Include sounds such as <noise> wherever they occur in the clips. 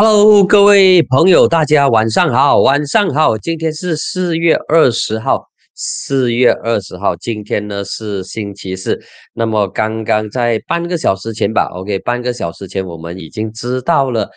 Hello，各位朋友，大家晚上好，晚上好。今天是四月二十号，四月二十号，今天呢是星期四。那么刚刚在半个小时前吧，OK，半个小时前我们已经知道了。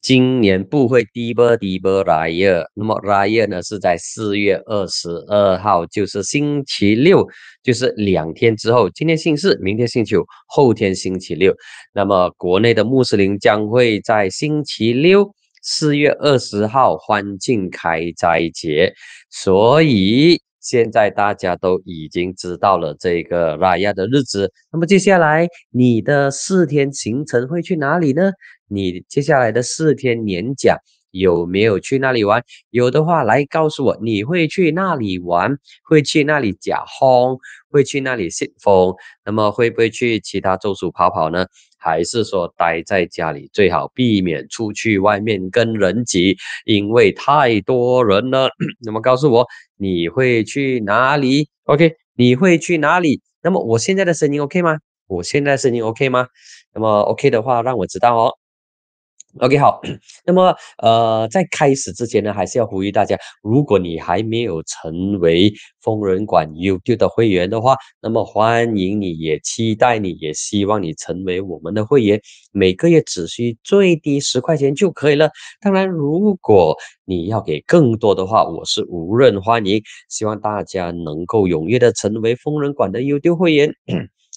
今年不会第一波，第一波来耶。那么拉月呢，是在四月二十二号，就是星期六，就是两天之后。今天星期四，明天星期五，后天星期六。那么国内的穆斯林将会在星期六，四月二十号欢庆开斋节。所以现在大家都已经知道了这个拉月的日子。那么接下来你的四天行程会去哪里呢？你接下来的四天年假有没有去那里玩？有的话来告诉我。你会去那里玩？会去那里假轰？会去那里信风？那么会不会去其他州属跑跑呢？还是说待在家里最好避免出去外面跟人挤，因为太多人了。<coughs> 那么告诉我你会去哪里？OK？你会去哪里？那么我现在的声音 OK 吗？我现在声音 OK 吗？那么 OK 的话，让我知道哦。OK，好。那么，呃，在开始之前呢，还是要呼吁大家，如果你还没有成为疯人馆 y o U t u e 的会员的话，那么欢迎你，也期待你，也希望你成为我们的会员。每个月只需最低十块钱就可以了。当然，如果你要给更多的话，我是无任欢迎。希望大家能够踊跃的成为疯人馆的 y o U t u b e 会员。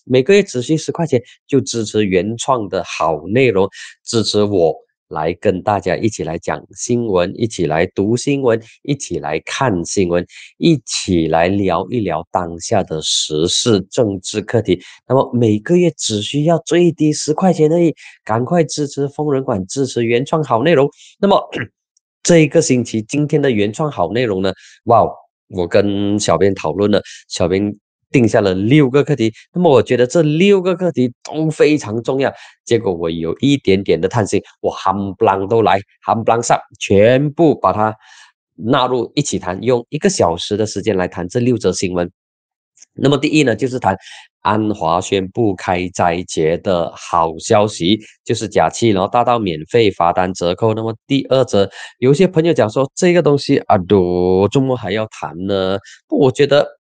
每个月只需十块钱，就支持原创的好内容，支持我来跟大家一起来讲新闻，一起来读新闻，一起来看新闻，一起来聊一聊当下的时事政治课题。那么每个月只需要最低十块钱而已，赶快支持疯人馆，支持原创好内容。那么 <clears throat> 这一个星期今天的原创好内容呢？哇，我跟小编讨论了，小编。定下了六个课题，那么我觉得这六个课题都非常重要。结果我有一点点的贪心，我含不啷都来含不啷上，全部把它纳入一起谈，用一个小时的时间来谈这六则新闻。那么第一呢，就是谈安华宣布开斋节的好消息，就是假期，然后大到免费罚单折扣。那么第二则，有些朋友讲说这个东西啊，都周末还要谈呢，我觉得。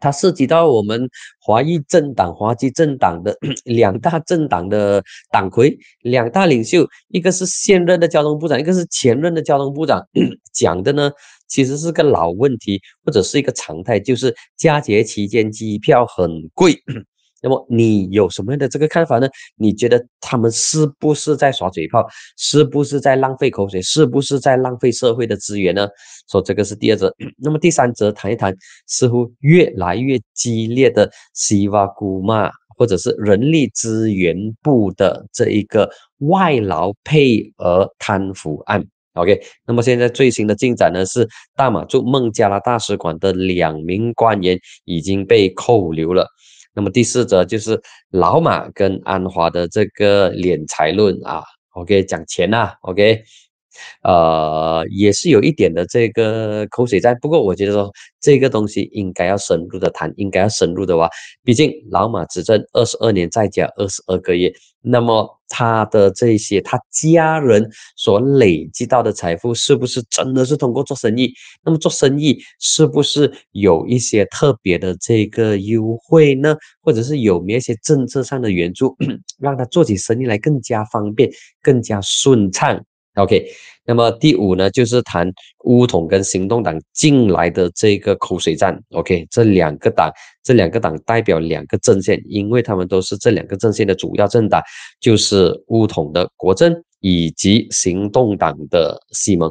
它涉及到我们华裔政党、华籍政党的 <clears throat> 两大政党的党魁、两大领袖，一个是现任的交通部长，一个是前任的交通部长。<clears throat> 讲的呢，其实是个老问题，或者是一个常态，就是佳节期间机票很贵。<clears throat> 那么你有什么样的这个看法呢？你觉得他们是不是在耍嘴炮？是不是在浪费口水？是不是在浪费社会的资源呢？说这个是第二则。<clears throat> 那么第三则谈一谈，似乎越来越激烈的西瓦古骂，或者是人力资源部的这一个外劳配额贪腐案。OK，那么现在最新的进展呢？是大马驻孟加拉大使馆的两名官员已经被扣留了。那么第四则就是老马跟安华的这个敛财论啊，OK 讲钱啊，OK。呃，也是有一点的这个口水在。不过我觉得说这个东西应该要深入的谈，应该要深入的哇。毕竟老马执政二十二年再加二十二个月，那么他的这些他家人所累积到的财富，是不是真的是通过做生意？那么做生意是不是有一些特别的这个优惠呢？或者是有没有一些政策上的援助，<clears throat> 让他做起生意来更加方便、更加顺畅？OK，那么第五呢，就是谈乌统跟行动党进来的这个口水战。OK，这两个党，这两个党代表两个阵线，因为他们都是这两个阵线的主要政党，就是乌统的国政以及行动党的西盟。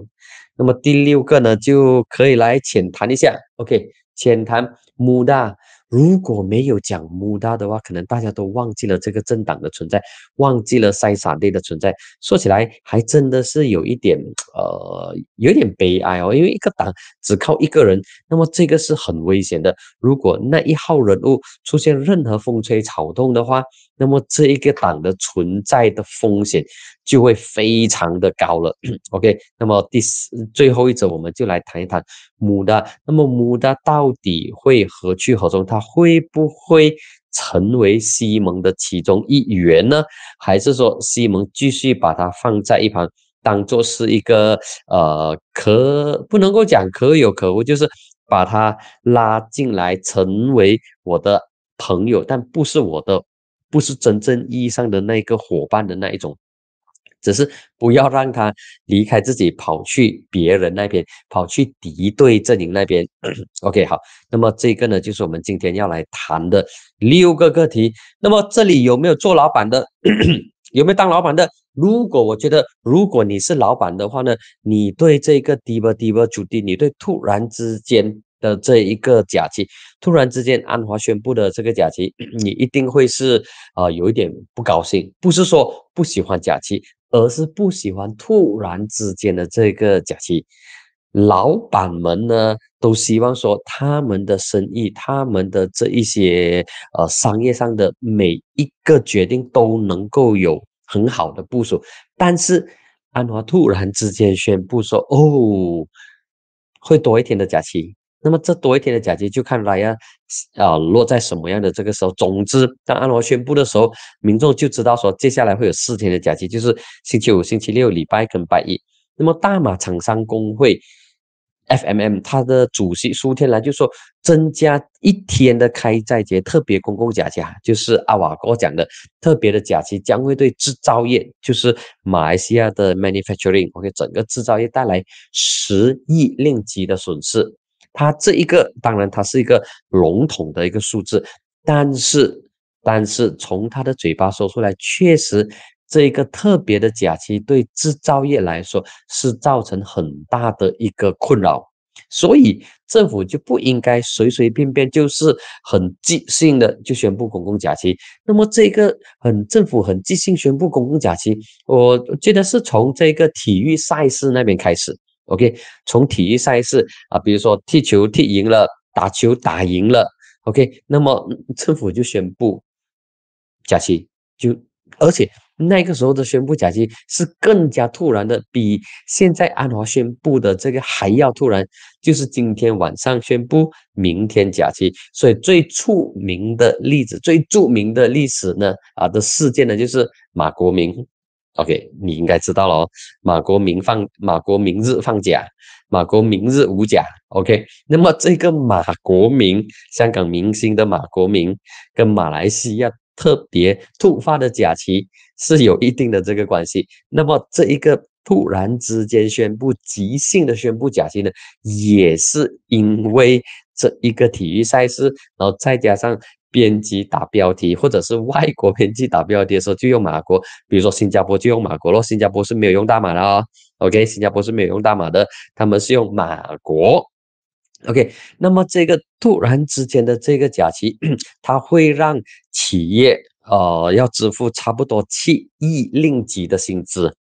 那么第六个呢，就可以来浅谈一下。OK，浅谈穆大。如果没有讲穆达的话，可能大家都忘记了这个政党的存在，忘记了塞萨蒂的存在。说起来还真的是有一点，呃，有点悲哀哦。因为一个党只靠一个人，那么这个是很危险的。如果那一号人物出现任何风吹草动的话，那么这一个党的存在的风险就会非常的高了。<coughs> OK，那么第四最后一则，我们就来谈一谈穆达。那么穆达到底会何去何从？他会不会成为西蒙的其中一员呢？还是说西蒙继续把它放在一旁，当做是一个呃可不能够讲可有可无，就是把他拉进来成为我的朋友，但不是我的。不是真正意义上的那个伙伴的那一种，只是不要让他离开自己跑去别人那边，跑去敌对阵营那边。<clears throat> OK，好，那么这个呢，就是我们今天要来谈的六个课题。那么这里有没有做老板的？<clears throat> 有没有当老板的？如果我觉得，如果你是老板的话呢，你对这个 d 波低波主题，你对突然之间？的这一个假期，突然之间，安华宣布的这个假期，<clears throat> 你一定会是啊，有一点不高兴。不是说不喜欢假期，而是不喜欢突然之间的这个假期。老板们呢，都希望说他们的生意，他们的这一些呃商业上的每一个决定都能够有很好的部署。但是安华突然之间宣布说，哦，会多一天的假期。那么这多一天的假期就看来呀，啊落在什么样的这个时候？总之，当安罗宣布的时候，民众就知道说接下来会有四天的假期，就是星期五、星期六、礼拜跟拜一。那么大马厂商工会 FMM 它的主席苏天来就说，增加一天的开斋节特别公共假期，啊，就是阿瓦哥讲的特别的假期，将会对制造业，就是马来西亚的 manufacturing，我给整个制造业带来十亿令吉的损失。他这一个当然，他是一个笼统的一个数字，但是，但是从他的嘴巴说出来，确实，这一个特别的假期对制造业来说是造成很大的一个困扰，所以政府就不应该随随便便就是很即兴的就宣布公共假期。那么，这个很政府很即兴宣布公共假期，我记得是从这个体育赛事那边开始。OK，从体育赛事啊，比如说踢球踢赢了，打球打赢了，OK，那么政府就宣布假期，就而且那个时候的宣布假期是更加突然的，比现在安华宣布的这个还要突然，就是今天晚上宣布明天假期。所以最著名的例子、最著名的历史呢，啊的事件呢，就是马国明。OK，你应该知道了哦。马国明放马国明日放假，马国明日无假。OK，那么这个马国明，香港明星的马国明，跟马来西亚特别突发的假期是有一定的这个关系。那么这一个突然之间宣布即兴的宣布假期呢，也是因为这一个体育赛事，然后再加上。编辑打标题，或者是外国编辑打标题的时候就用马国，比如说新加坡就用马国咯。新加坡是没有用大马的哦。OK，新加坡是没有用大马的，他们是用马国。OK，那么这个突然之间的这个假期，<clears throat> 它会让企业呃要支付差不多七亿令吉的薪资，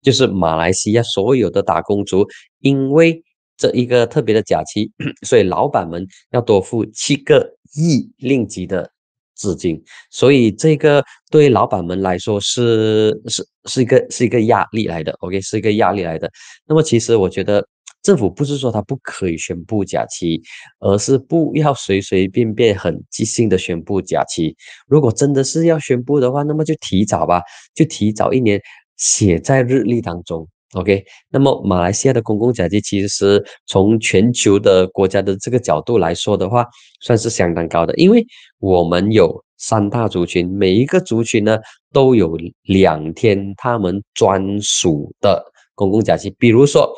就是马来西亚所有的打工族，因为这一个特别的假期，<clears throat> 所以老板们要多付七个。亿令吉的资金，所以这个对老板们来说是是是一个是一个压力来的。OK，是一个压力来的。那么其实我觉得政府不是说他不可以宣布假期，而是不要随随便便很即兴的宣布假期。如果真的是要宣布的话，那么就提早吧，就提早一年写在日历当中。OK，那么马来西亚的公共假期其实从全球的国家的这个角度来说的话，算是相当高的，因为我们有三大族群，每一个族群呢都有两天他们专属的公共假期。比如说，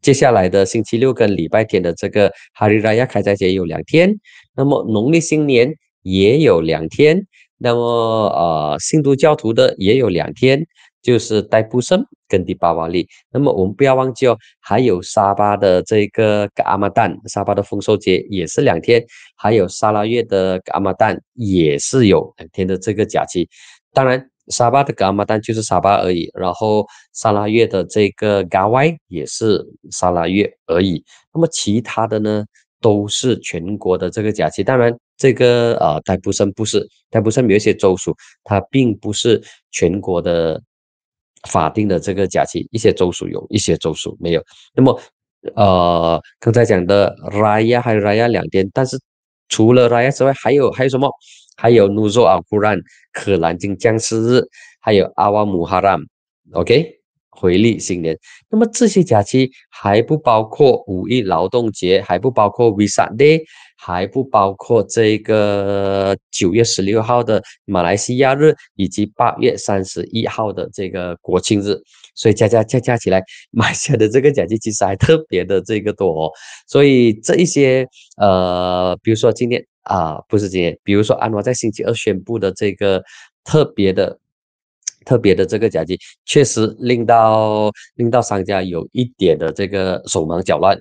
接下来的星期六跟礼拜天的这个哈利拉亚开斋节有两天，那么农历新年也有两天，那么呃，新徒教徒的也有两天，就是代步生。跟第八瓦利，那么我们不要忘记哦，还有沙巴的这个阿玛旦，沙巴的丰收节也是两天，还有沙拉月的阿玛旦也是有两天的这个假期。当然，沙巴的阿玛旦就是沙巴而已，然后沙拉月的这个 g 歪也是沙拉月而已。那么其他的呢，都是全国的这个假期。当然，这个呃，戴布森不是，戴布森有一些州属，它并不是全国的。法定的这个假期，一些州属有一些州属没有。那么，呃，刚才讲的 Raya 还有 Raya 两天，但是除了 Raya 之外，还有还有什么？还有 n u z o a 努 u r a n 可兰经、僵尸日，还有阿瓦姆哈 m OK，回历新年。那么这些假期还不包括五一劳动节，还不包括 V 沙 Day。还不包括这个九月十六号的马来西亚日，以及八月三十一号的这个国庆日，所以加加加加起来买下的这个奖金其实还特别的这个多，所以这一些呃，比如说今天啊，不是今天，比如说安华在星期二宣布的这个特别的、特别的这个奖金，确实令到令到商家有一点的这个手忙脚乱。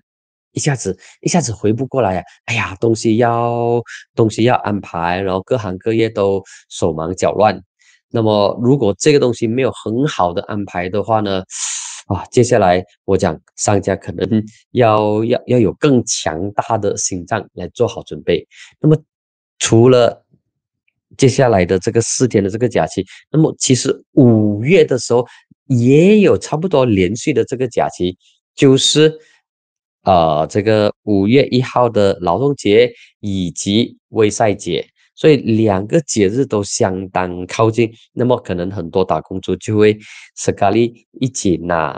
一下子一下子回不过来呀！哎呀，东西要东西要安排，然后各行各业都手忙脚乱。那么，如果这个东西没有很好的安排的话呢？啊，接下来我讲，商家可能要要要有更强大的心脏来做好准备。那么，除了接下来的这个四天的这个假期，那么其实五月的时候也有差不多连续的这个假期，就是。呃，这个五月一号的劳动节以及微赛节，所以两个节日都相当靠近，那么可能很多打工族就会吃咖喱一起呐，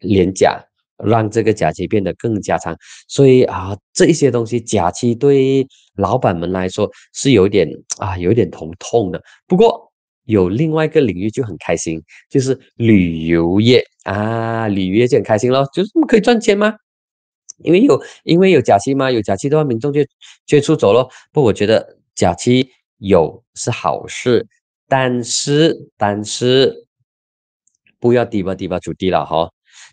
连假让这个假期变得更加长。所以啊，这一些东西假期对老板们来说是有点啊，有点头痛的。不过有另外一个领域就很开心，就是旅游业啊，旅游业就很开心咯，就是这可以赚钱吗？因为有，因为有假期嘛，有假期的话，民众就就出走咯。不，我觉得假期有是好事，但是但是不要低吧低吧土地了哈。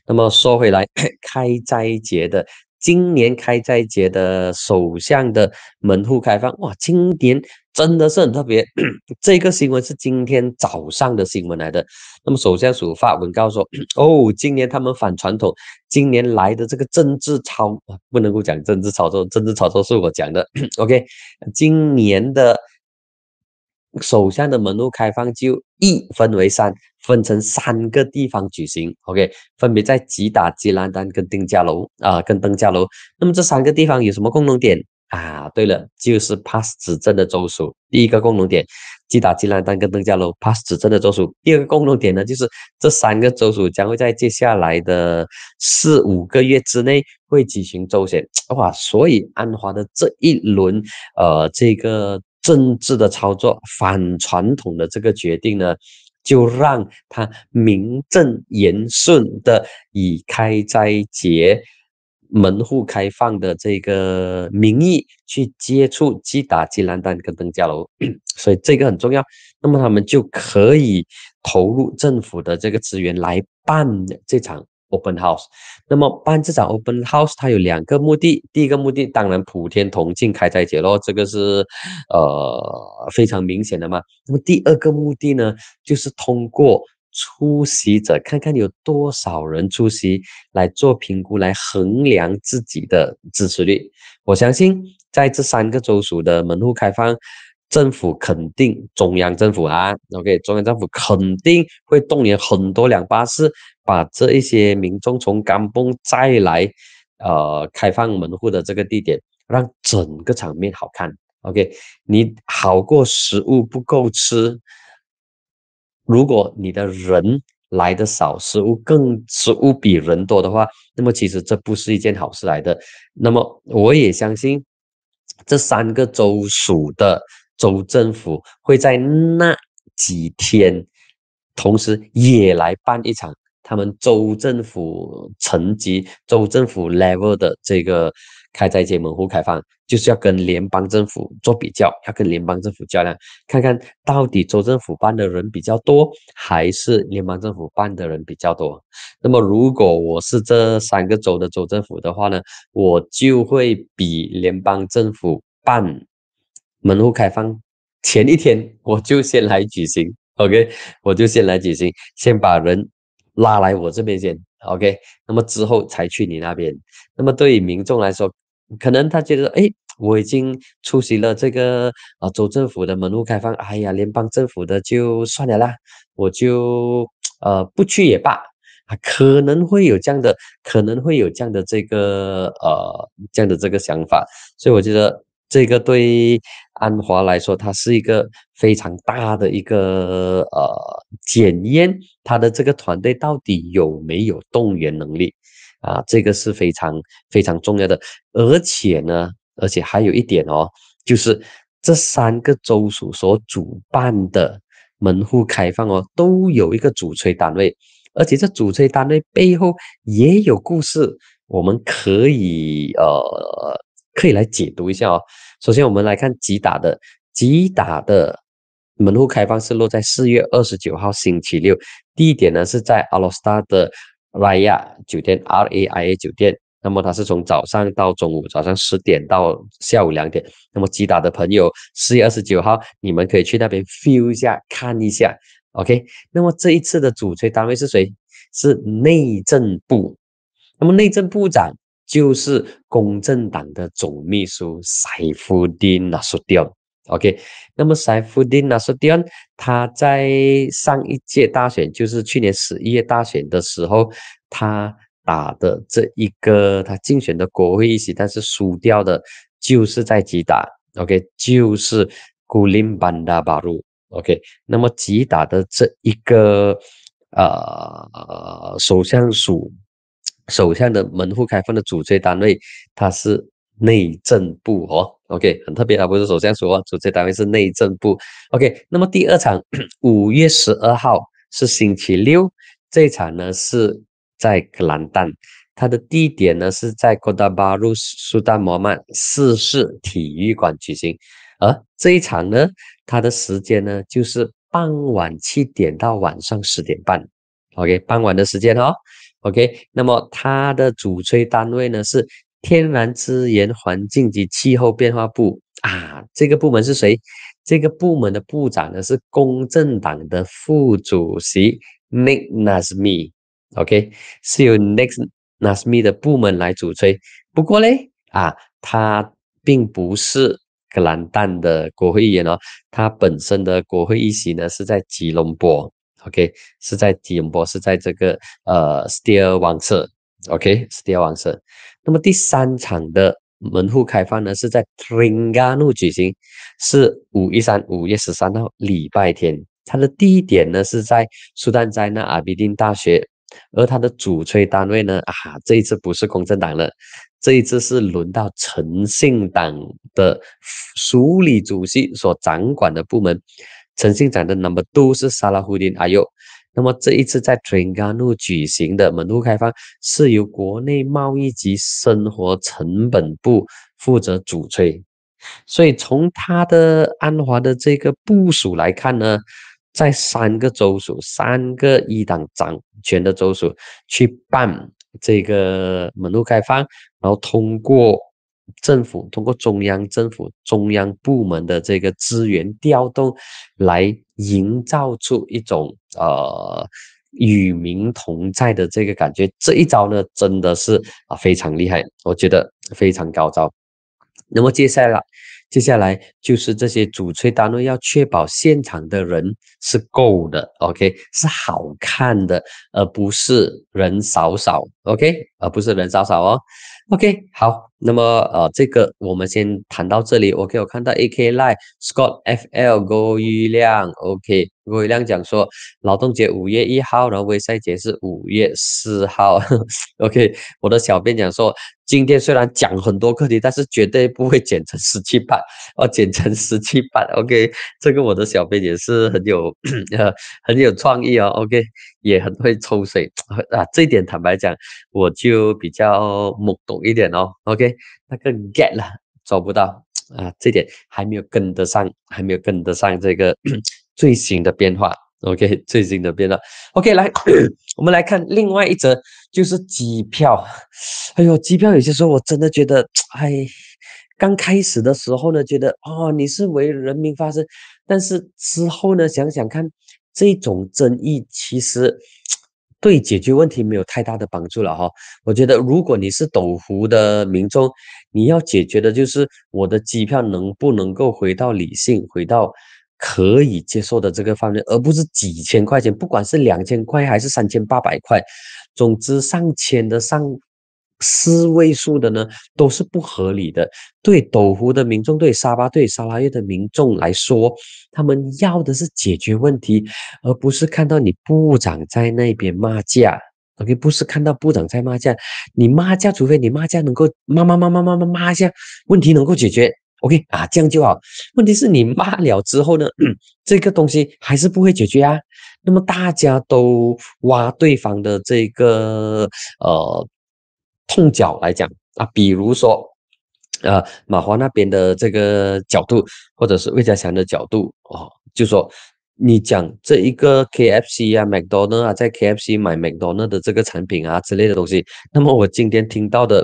那么说回来，<coughs> 开斋节的今年开斋节的首相的门户开放哇，今年。真的是很特别，<clears throat> 这个新闻是今天早上的新闻来的。那么，首相署发文告说，<clears throat> 哦，今年他们反传统，今年来的这个政治操不能够讲政治操作，政治操作是我讲的。<clears throat> OK，今年的首相的门路开放就一分为三，分成三个地方举行。OK，分别在吉打、吉兰丹跟丁家楼啊，跟丁家楼。那么这三个地方有什么共同点？啊，对了，就是 pass 指增的周数，第一个共同点，击打、击烂单跟邓加楼 pass 指增的周数。第二个共同点呢，就是这三个周数将会在接下来的四五个月之内会举行周选。哇，所以安华的这一轮，呃，这个政治的操作，反传统的这个决定呢，就让他名正言顺的以开斋节。门户开放的这个名义去接触、击打吉兰丹跟邓家楼，<coughs> 所以这个很重要。那么他们就可以投入政府的这个资源来办这场 open house。那么办这场 open house，它有两个目的。第一个目的当然普天同庆、开斋节咯，这个是呃非常明显的嘛。那么第二个目的呢，就是通过。出席者，看看有多少人出席来做评估，来衡量自己的支持率。我相信，在这三个州属的门户开放，政府肯定，中央政府啊，OK，中央政府肯定会动员很多两巴士，把这一些民众从甘崩再来，呃，开放门户的这个地点，让整个场面好看。OK，你好过食物不够吃。如果你的人来的少，食物更食物比人多的话，那么其实这不是一件好事来的。那么我也相信这三个州属的州政府会在那几天，同时也来办一场他们州政府层级、州政府 level 的这个。开斋节门户开放，就是要跟联邦政府做比较，要跟联邦政府较量，看看到底州政府办的人比较多，还是联邦政府办的人比较多。那么，如果我是这三个州的州政府的话呢，我就会比联邦政府办门户开放前一天，我就先来举行。OK，我就先来举行，先把人拉来我这边先。OK，那么之后才去你那边。那么对于民众来说，可能他觉得，哎，我已经出席了这个啊州政府的门户开放，哎呀，联邦政府的就算了啦，我就呃不去也罢啊。可能会有这样的，可能会有这样的这个呃这样的这个想法，所以我觉得这个对。安华来说，它是一个非常大的一个呃检验他的这个团队到底有没有动员能力啊，这个是非常非常重要的。而且呢，而且还有一点哦，就是这三个州属所主办的门户开放哦，都有一个主催单位，而且这主催单位背后也有故事，我们可以呃。可以来解读一下哦。首先，我们来看吉打的吉打的门户开放是落在四月二十九号星期六，地点呢是在阿罗斯塔的莱亚酒店 r a i a 酒店）。那么它是从早上到中午，早上十点到下午两点。那么吉打的朋友，四月二十九号你们可以去那边 feel 一下，看一下。OK。那么这一次的主推单位是谁？是内政部。那么内政部长。就是公正党的总秘书塞夫丁纳苏蒂安，OK。那么塞夫丁纳苏蒂安，他在上一届大选，就是去年十一月大选的时候，他打的这一个他竞选的国会议席，但是输掉的，就是在吉达，OK，就是古林班达巴鲁，OK。那么吉达的这一个呃首相署。首相的门户开放的主推单位，它是内政部哦。OK，很特别，它不是首相说，主推单位是内政部。OK，那么第二场，五月十二号是星期六，这一场呢是在格兰丹，它的地点呢是在哥达巴路苏丹摩曼四世体育馆举行，而这一场呢，它的时间呢就是傍晚七点到晚上十点半。OK，傍晚的时间哦。OK，那么它的主催单位呢是天然资源、环境及气候变化部啊。这个部门是谁？这个部门的部长呢是公正党的副主席 Niknasmi c。OK，是由 Niknasmi c 的部门来主催。不过嘞啊，他并不是格兰丹的国会议员哦，他本身的国会议席呢是在吉隆坡。OK，是在吉隆坡，是在这个呃 s t e e 王室 o k s t e e 王室。那么第三场的门户开放呢，是在 Tinga 路举行，是五一三五月十三号礼拜天。它的地点呢是在苏丹在难阿 b i i n 大学，而它的主催单位呢啊这一次不是公正党了，这一次是轮到诚信党的署理主席所掌管的部门。诚信展的 Number 都是沙拉胡丁阿尤。那么这一次在春江路举行的门户开放，是由国内贸易及生活成本部负责主催。所以从他的安华的这个部署来看呢，在三个州属、三个一党掌权的州属去办这个门户开放，然后通过。政府通过中央政府中央部门的这个资源调动，来营造出一种呃与民同在的这个感觉。这一招呢，真的是啊非常厉害，我觉得非常高招。那么接下来，接下来就是这些主催单位要确保现场的人是够的，OK，是好看的，而不是人少少。OK，而不是人少少哦。OK，好，那么呃，这个我们先谈到这里。OK，我看到 AK Lie Scott FL 郭玉亮，OK，郭玉亮讲说，劳动节五月一号，然后微赛节是五月四号。<laughs> OK，我的小编讲说，今天虽然讲很多课题，但是绝对不会剪成十七半，<laughs> 哦，剪成十七半。OK，这个我的小编也是很有，<clears throat> 呃，很有创意哦。OK，也很会抽水啊，这一点坦白讲。我就比较懵懂一点哦，OK，那个 get 了，找不到啊，这点还没有跟得上，还没有跟得上这个 <coughs> 最新的变化，OK，最新的变化，OK，来，<coughs> 我们来看另外一则，就是机票，哎呦，机票有些时候我真的觉得，哎，刚开始的时候呢，觉得哦，你是为人民发声，但是之后呢，想想看，这种争议其实。对解决问题没有太大的帮助了哈，我觉得如果你是斗湖的民众，你要解决的就是我的机票能不能够回到理性，回到可以接受的这个方面，而不是几千块钱，不管是两千块还是三千八百块，总之上千的上。四位数的呢，都是不合理的。对斗湖的民众，对沙巴、对沙拉越的民众来说，他们要的是解决问题，而不是看到你部长在那边骂架。OK，不是看到部长在骂架，你骂架，除非你骂架能够骂骂骂骂骂骂骂一下，问题能够解决。OK 啊，这样就好。问题是你骂了之后呢，<clears throat> 这个东西还是不会解决啊。那么大家都挖对方的这个呃。痛脚来讲啊，比如说，呃，马华那边的这个角度，或者是魏家祥的角度哦，就说你讲这一个 KFC 啊、McDonald 啊，在 KFC 买 McDonald 的这个产品啊之类的东西，那么我今天听到的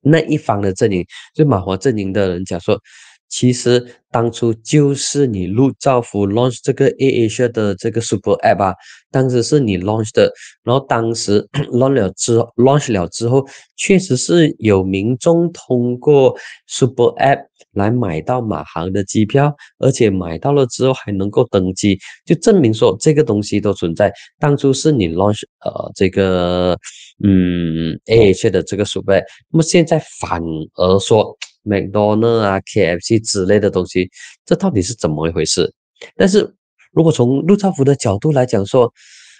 那一方的阵营，就马华阵营的人讲说。其实当初就是你陆兆福 launch 这个 A H 的这个 Super App 啊，当时是你 launch 的，然后当时 launch 了之 launch 了之后，确实是有民众通过 Super App 来买到马航的机票，而且买到了之后还能够登机，就证明说这个东西都存在。当初是你 launch 呃这个嗯 A H 的这个 Super，App，那么现在反而说。McDonald 啊，KFC 之类的东西，这到底是怎么一回事？但是如果从陆兆福的角度来讲说，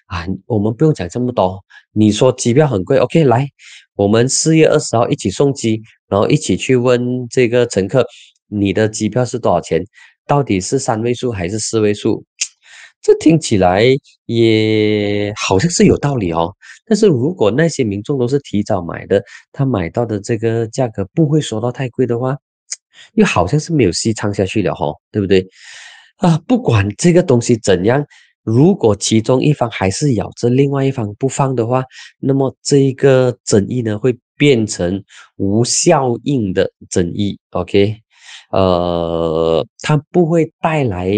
啊，我们不用讲这么多。你说机票很贵，OK，来，我们四月二十号一起送机，然后一起去问这个乘客，你的机票是多少钱？到底是三位数还是四位数？<tsk> 这听起来也好像是有道理哦。但是如果那些民众都是提早买的，他买到的这个价格不会说到太贵的话，又好像是没有戏唱下去了哈，对不对？啊，不管这个东西怎样，如果其中一方还是咬着另外一方不放的话，那么这一个争议呢，会变成无效应的争议。OK，呃，它不会带来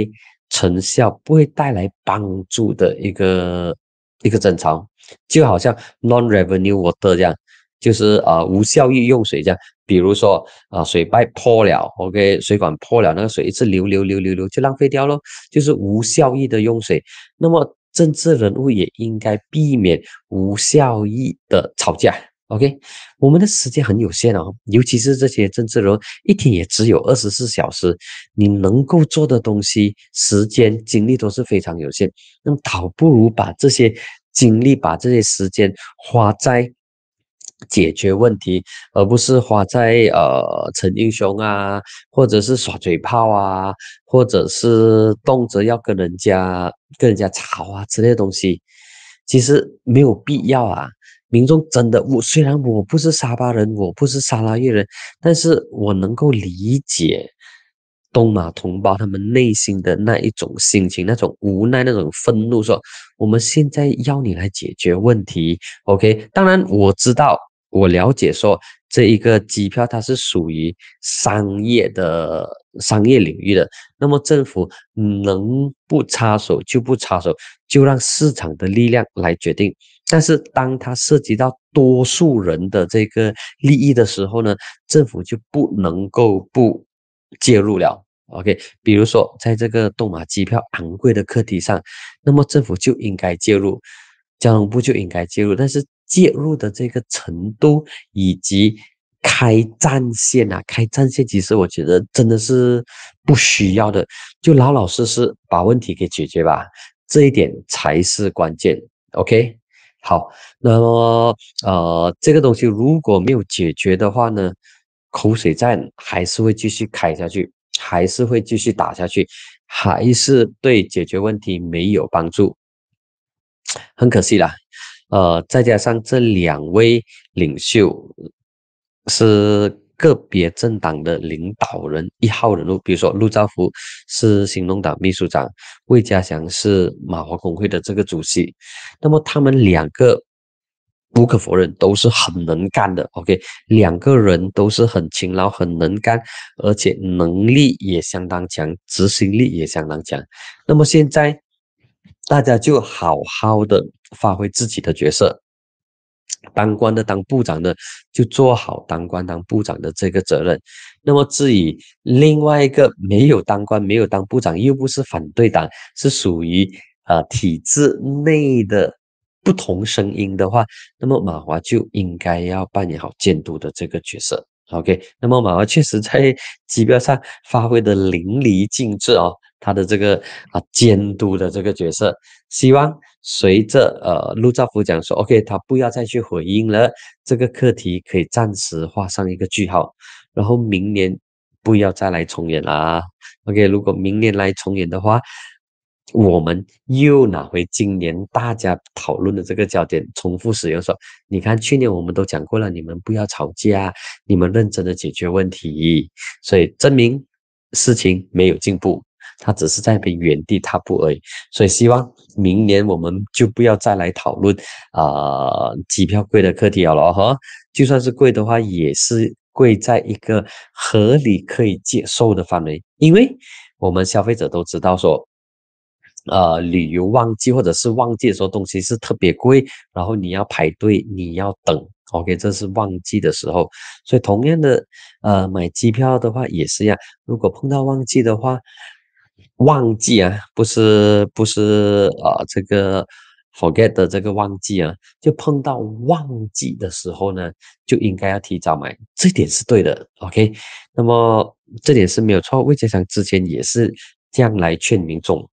成效，不会带来帮助的一个一个争吵。就好像 non-revenue water 这样，就是呃无效益用水这样，比如说啊水败破了，OK，水管破了，那个水一直流流流流流就浪费掉了，就是无效益的用水。那么政治人物也应该避免无效益的吵架，OK？我们的时间很有限哦，尤其是这些政治人，一天也只有二十四小时，你能够做的东西，时间精力都是非常有限。那么倒不如把这些。精力把这些时间花在解决问题，而不是花在呃逞英雄啊，或者是耍嘴炮啊，或者是动辄要跟人家跟人家吵啊之类东西，其实没有必要啊。民众真的，我虽然我不是沙巴人，我不是沙拉越人，但是我能够理解。东马同胞，他们内心的那一种心情，那种无奈，那种愤怒，说我们现在要你来解决问题。OK，当然我知道，我了解，说这一个机票它是属于商业的商业领域的，那么政府能不插手就不插手，就让市场的力量来决定。但是当它涉及到多数人的这个利益的时候呢，政府就不能够不介入了。OK，比如说在这个动马机票昂贵的课题上，那么政府就应该介入，交通部就应该介入，但是介入的这个程度以及开战线呐，开战线其实我觉得真的是不需要的，就老老实实把问题给解决吧，这一点才是关键。OK，好，那么呃，这个东西如果没有解决的话呢，口水战还是会继续开下去。还是会继续打下去，还是对解决问题没有帮助，很可惜啦，呃，再加上这两位领袖是个别政党的领导人一号人物，比如说陆兆福是行动党秘书长，魏家祥是马华工会的这个主席，那么他们两个。不可否认，都是很能干的。OK，两个人都是很勤劳、很能干，而且能力也相当强，执行力也相当强。那么现在大家就好好的发挥自己的角色，当官的当部长的就做好当官当部长的这个责任。那么至于另外一个没有当官、没有当部长，又不是反对党，是属于啊体制内的。不同声音的话，那么马华就应该要扮演好监督的这个角色。OK，那么马华确实在机票上发挥的淋漓尽致哦，他的这个啊监督的这个角色。希望随着呃陆兆福讲说，OK，他不要再去回应了，这个课题可以暂时画上一个句号，然后明年不要再来重演啦。OK，如果明年来重演的话。我们又拿回今年大家讨论的这个焦点，重复使用说：“你看，去年我们都讲过了，你们不要吵架，你们认真的解决问题。”所以证明事情没有进步，他只是在边原地踏步而已。所以希望明年我们就不要再来讨论啊，机票贵的课题了哈。就算是贵的话，也是贵在一个合理可以接受的范围，因为我们消费者都知道说。呃，旅游旺季或者是旺季的时候，东西是特别贵，然后你要排队，你要等。OK，这是旺季的时候，所以同样的，呃，买机票的话也是一样。如果碰到旺季的话，旺季啊，不是不是啊，这个 forget 的这个旺季啊，就碰到旺季的时候呢，就应该要提早买，这点是对的。OK，那么这点是没有错。魏坚强之前也是这样来劝民众。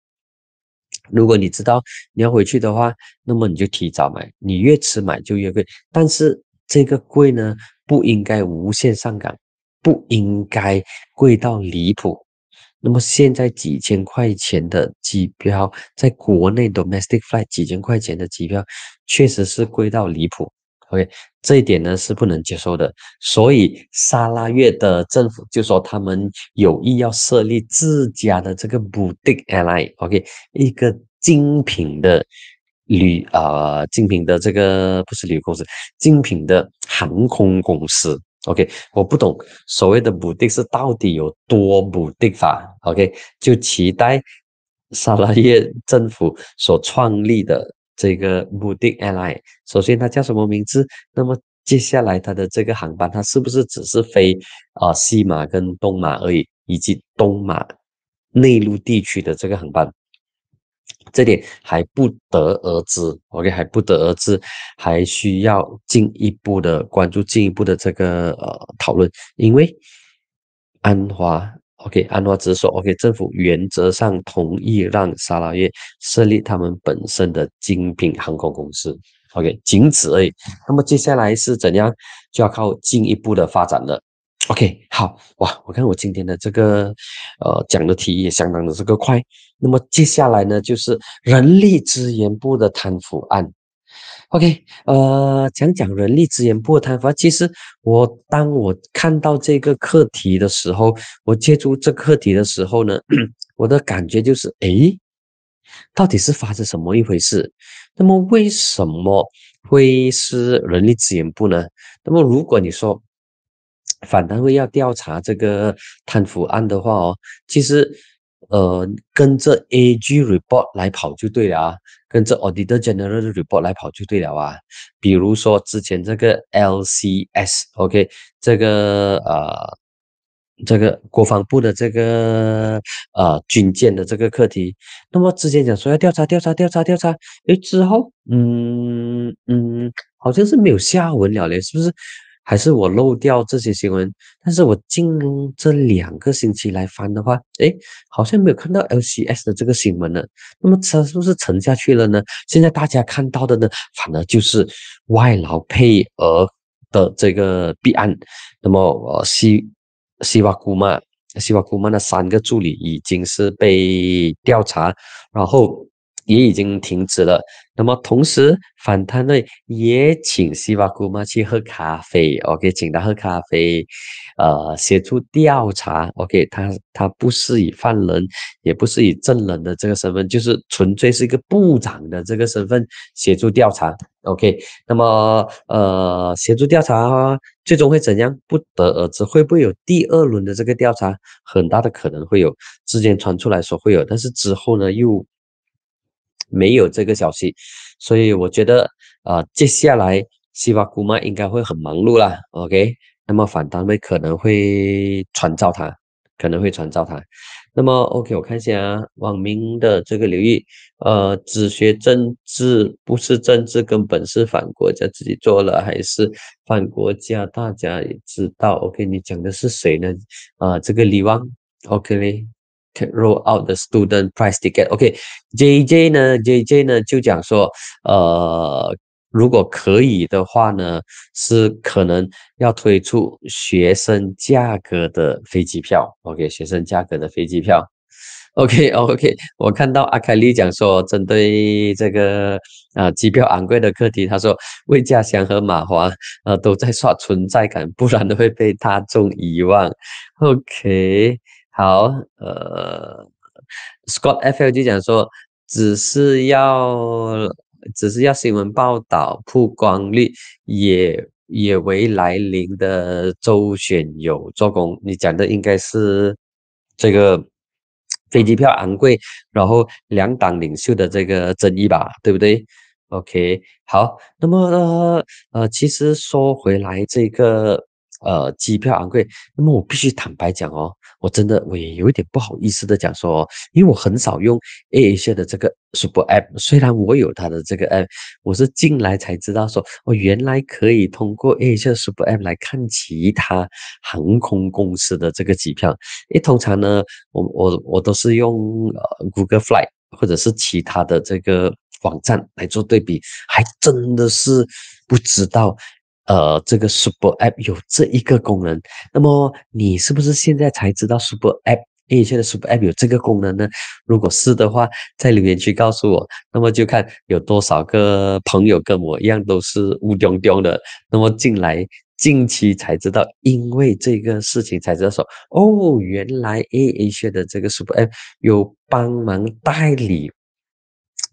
如果你知道你要回去的话，那么你就提早买。你越迟买就越贵，但是这个贵呢不应该无限上涨，不应该贵到离谱。那么现在几千块钱的机票，在国内 domestic flight 几千块钱的机票，确实是贵到离谱。OK，这一点呢是不能接受的。所以沙拉越的政府就说他们有意要设立自家的这个目的 AI，OK，一个精品的旅啊，精品的这个不是旅游公司，精品的航空公司。OK，我不懂所谓的目的，是到底有多目的法？OK，就期待沙拉越政府所创立的。这个不定 AI，首先它叫什么名字？那么接下来它的这个航班，它是不是只是飞啊西马跟东马而已，以及东马内陆地区的这个航班？这点还不得而知，OK 还不得而知，还需要进一步的关注，进一步的这个呃讨论，因为安华。O.K. 安华直说，O.K. 政府原则上同意让沙拉耶设立他们本身的精品航空公司。O.K. 仅此而已。那么接下来是怎样？就要靠进一步的发展了。O.K. 好哇，我看我今天的这个呃讲的题也相当的这个快。那么接下来呢，就是人力资源部的贪腐案。OK，呃，讲讲人力资源部的贪腐。其实我当我看到这个课题的时候，我接触这课题的时候呢，<clears throat> 我的感觉就是，诶，到底是发生什么一回事？那么为什么会是人力资源部呢？那么如果你说反贪会要调查这个贪腐案的话哦，其实。呃，跟着 A G report 来跑就对了啊，跟着 Auditor General report 来跑就对了啊。比如说之前这个 L C S O K 这个呃，这个国防部的这个呃军舰的这个课题，那么之前讲说要调查调查调查调查，诶，之后嗯嗯，好像是没有下文了嘞，是不是？还是我漏掉这些新闻，但是我近这两个星期来翻的话，诶，好像没有看到 LCS 的这个新闻了。那么它是不是沉下去了呢？现在大家看到的呢，反而就是外劳配额的这个弊案。那么西西瓦姑曼、西瓦姑曼那三个助理已经是被调查，然后。也已经停止了。那么，同时反贪队也请西瓦姑妈去喝咖啡。OK，请他喝咖啡。呃，协助调查。OK，他他不是以犯人，也不是以证人的这个身份，就是纯粹是一个部长的这个身份协助调查。OK，那么呃，协助调查最终会怎样不得而知。会不会有第二轮的这个调查？很大的可能会有，之前传出来说会有，但是之后呢又。没有这个消息，所以我觉得啊，接下来西瓦姑妈应该会很忙碌啦。OK，那么反单位可能会传召他，可能会传召他。那么 OK，我看一下啊，网民的这个留意，呃，只学政治不是政治，根本是反国家自己做了还是反国家？大家也知道。OK，你讲的是谁呢？啊，这个李汪。OK 嘞。roll out the student price ticket. OK, JJ 呢？JJ 呢就讲说，呃，如果可以的话呢，是可能要推出学生价格的飞机票。OK，学生价格的飞机票。OK, OK，我看到阿凯丽讲说，针对这个啊机票昂贵的课题，他说魏家祥和马华呃都在刷存在感，不然都会被大众遗忘。OK。好，呃，Scott F L 就讲说，只是要，只是要新闻报道曝光率，也也为来临的周选有做工。你讲的应该是这个飞机票昂贵，然后两党领袖的这个争议吧，对不对？OK，好，那么呃，其实说回来这个。呃，机票昂贵，那么我必须坦白讲哦，我真的我也有一点不好意思的讲说，因为我很少用 A H 的这个 Super App，虽然我有它的这个 App，我是进来才知道说，哦，原来可以通过 A H Super App 来看其他航空公司的这个机票，诶，通常呢，我我我都是用 Google Flight 或者是其他的这个网站来做对比，还真的是不知道。呃，这个 Super App 有这一个功能，那么你是不是现在才知道 Super App a 1的 Super App 有这个功能呢？如果是的话，在留言区告诉我，那么就看有多少个朋友跟我一样都是乌丢丢的，那么进来近期才知道，因为这个事情才知道说，哦，原来 a A 的这个 Super App 有帮忙代理。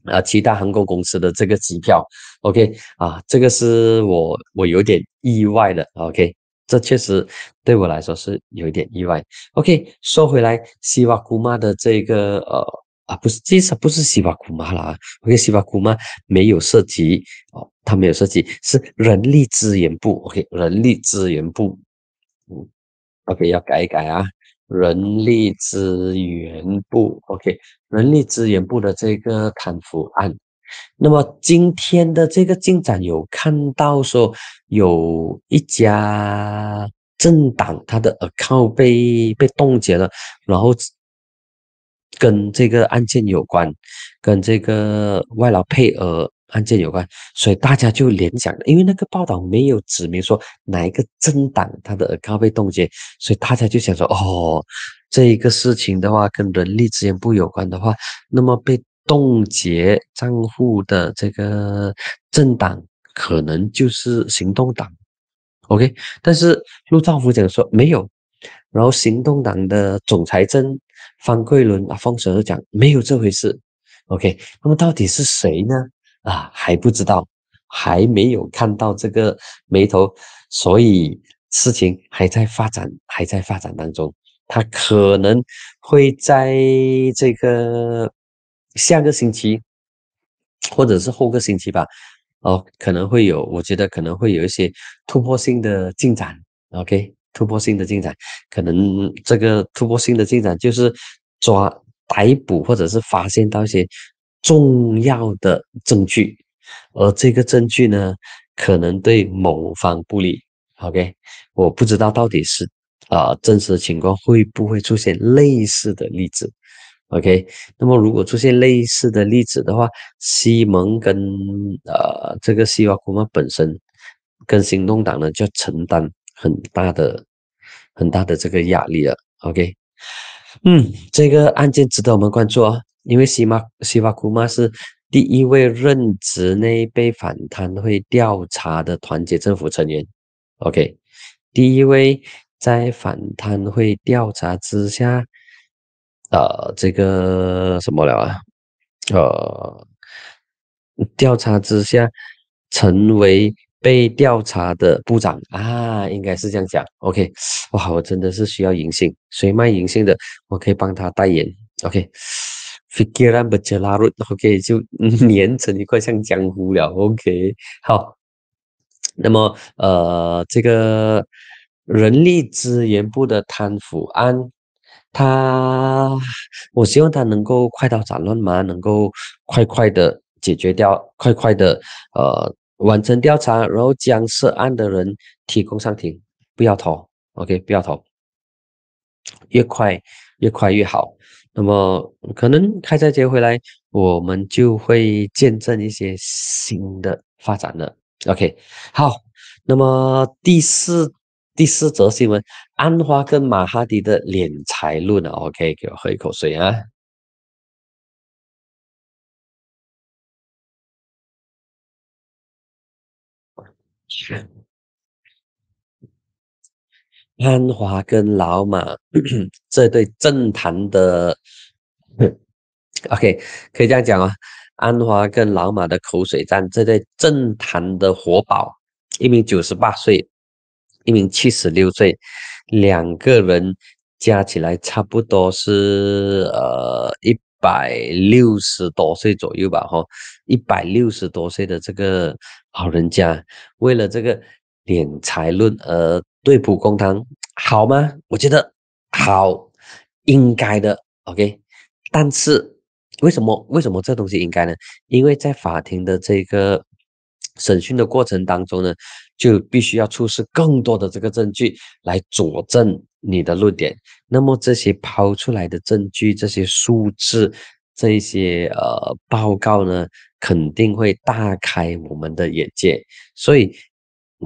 啊，其他航空公司的这个机票，OK，啊，这个是我我有点意外的，OK，这确实对我来说是有一点意外，OK，说回来，西瓦姑妈的这个呃啊，不是，其实不是西瓦姑妈啦。啊，OK，西瓦姑妈没有涉及哦，他没有涉及，是人力资源部，OK，人力资源部，嗯，OK，要改一改啊。人力资源部，OK，人力资源部的这个贪腐案，那么今天的这个进展有看到说，有一家政党他的耳靠被被冻结了，然后跟这个案件有关，跟这个外劳配额。案件有关，所以大家就联想，因为那个报道没有指明说哪一个政党他的账号被冻结，所以大家就想说，哦，这一个事情的话跟人力资源部有关的话，那么被冻结账户的这个政党可能就是行动党，OK？但是陆兆福讲说没有，然后行动党的总裁真方贵伦啊，所声讲没有这回事，OK？那么到底是谁呢？啊，还不知道，还没有看到这个眉头，所以事情还在发展，还在发展当中。他可能会在这个下个星期，或者是后个星期吧，哦，可能会有。我觉得可能会有一些突破性的进展。OK，突破性的进展，可能这个突破性的进展就是抓逮捕，或者是发现到一些。重要的证据，而这个证据呢，可能对某方不利。OK，我不知道到底是啊真实情况会不会出现类似的例子。OK，那么如果出现类似的例子的话，西蒙跟呃这个西瓦库曼本身跟行动党呢，就要承担很大的、很大的这个压力了。OK，嗯，这个案件值得我们关注啊。因为西马西巴库马是第一位任职内被反贪会调查的团结政府成员，OK，第一位在反贪会调查之下，呃，这个什么了啊？呃，调查之下成为被调查的部长啊，应该是这样讲，OK。哇，我真的是需要银杏，谁卖银杏的，我可以帮他代言，OK。fikiran bercelarut o k <laughs> 就粘成一块像江湖了。OK，好。那么，呃，这个人力资源部的贪腐案，他，我希望他能够快刀斩乱麻，能够快快的解决掉，快快的，呃，完成调查，然后将涉案的人提供上庭，不要逃。OK，不要逃。越快越快越好。那么可能开斋节回来，我们就会见证一些新的发展了。OK，好，那么第四第四则新闻，安华跟马哈迪的敛财论呢？OK，给我喝一口水啊。安华跟老马 <clears throat> 这对政坛的，<laughs> OK，可以这样讲啊。安华跟老马的口水战，这对政坛的活宝，一名九十八岁，一名七十六岁，两个人加起来差不多是呃一百六十多岁左右吧？哈，一百六十多岁的这个老人家，为了这个敛财论而。对普公堂好吗？我觉得好，应该的。OK，但是为什么为什么这东西应该呢？因为在法庭的这个审讯的过程当中呢，就必须要出示更多的这个证据来佐证你的论点。那么这些抛出来的证据、这些数字、这些呃报告呢，肯定会大开我们的眼界，所以。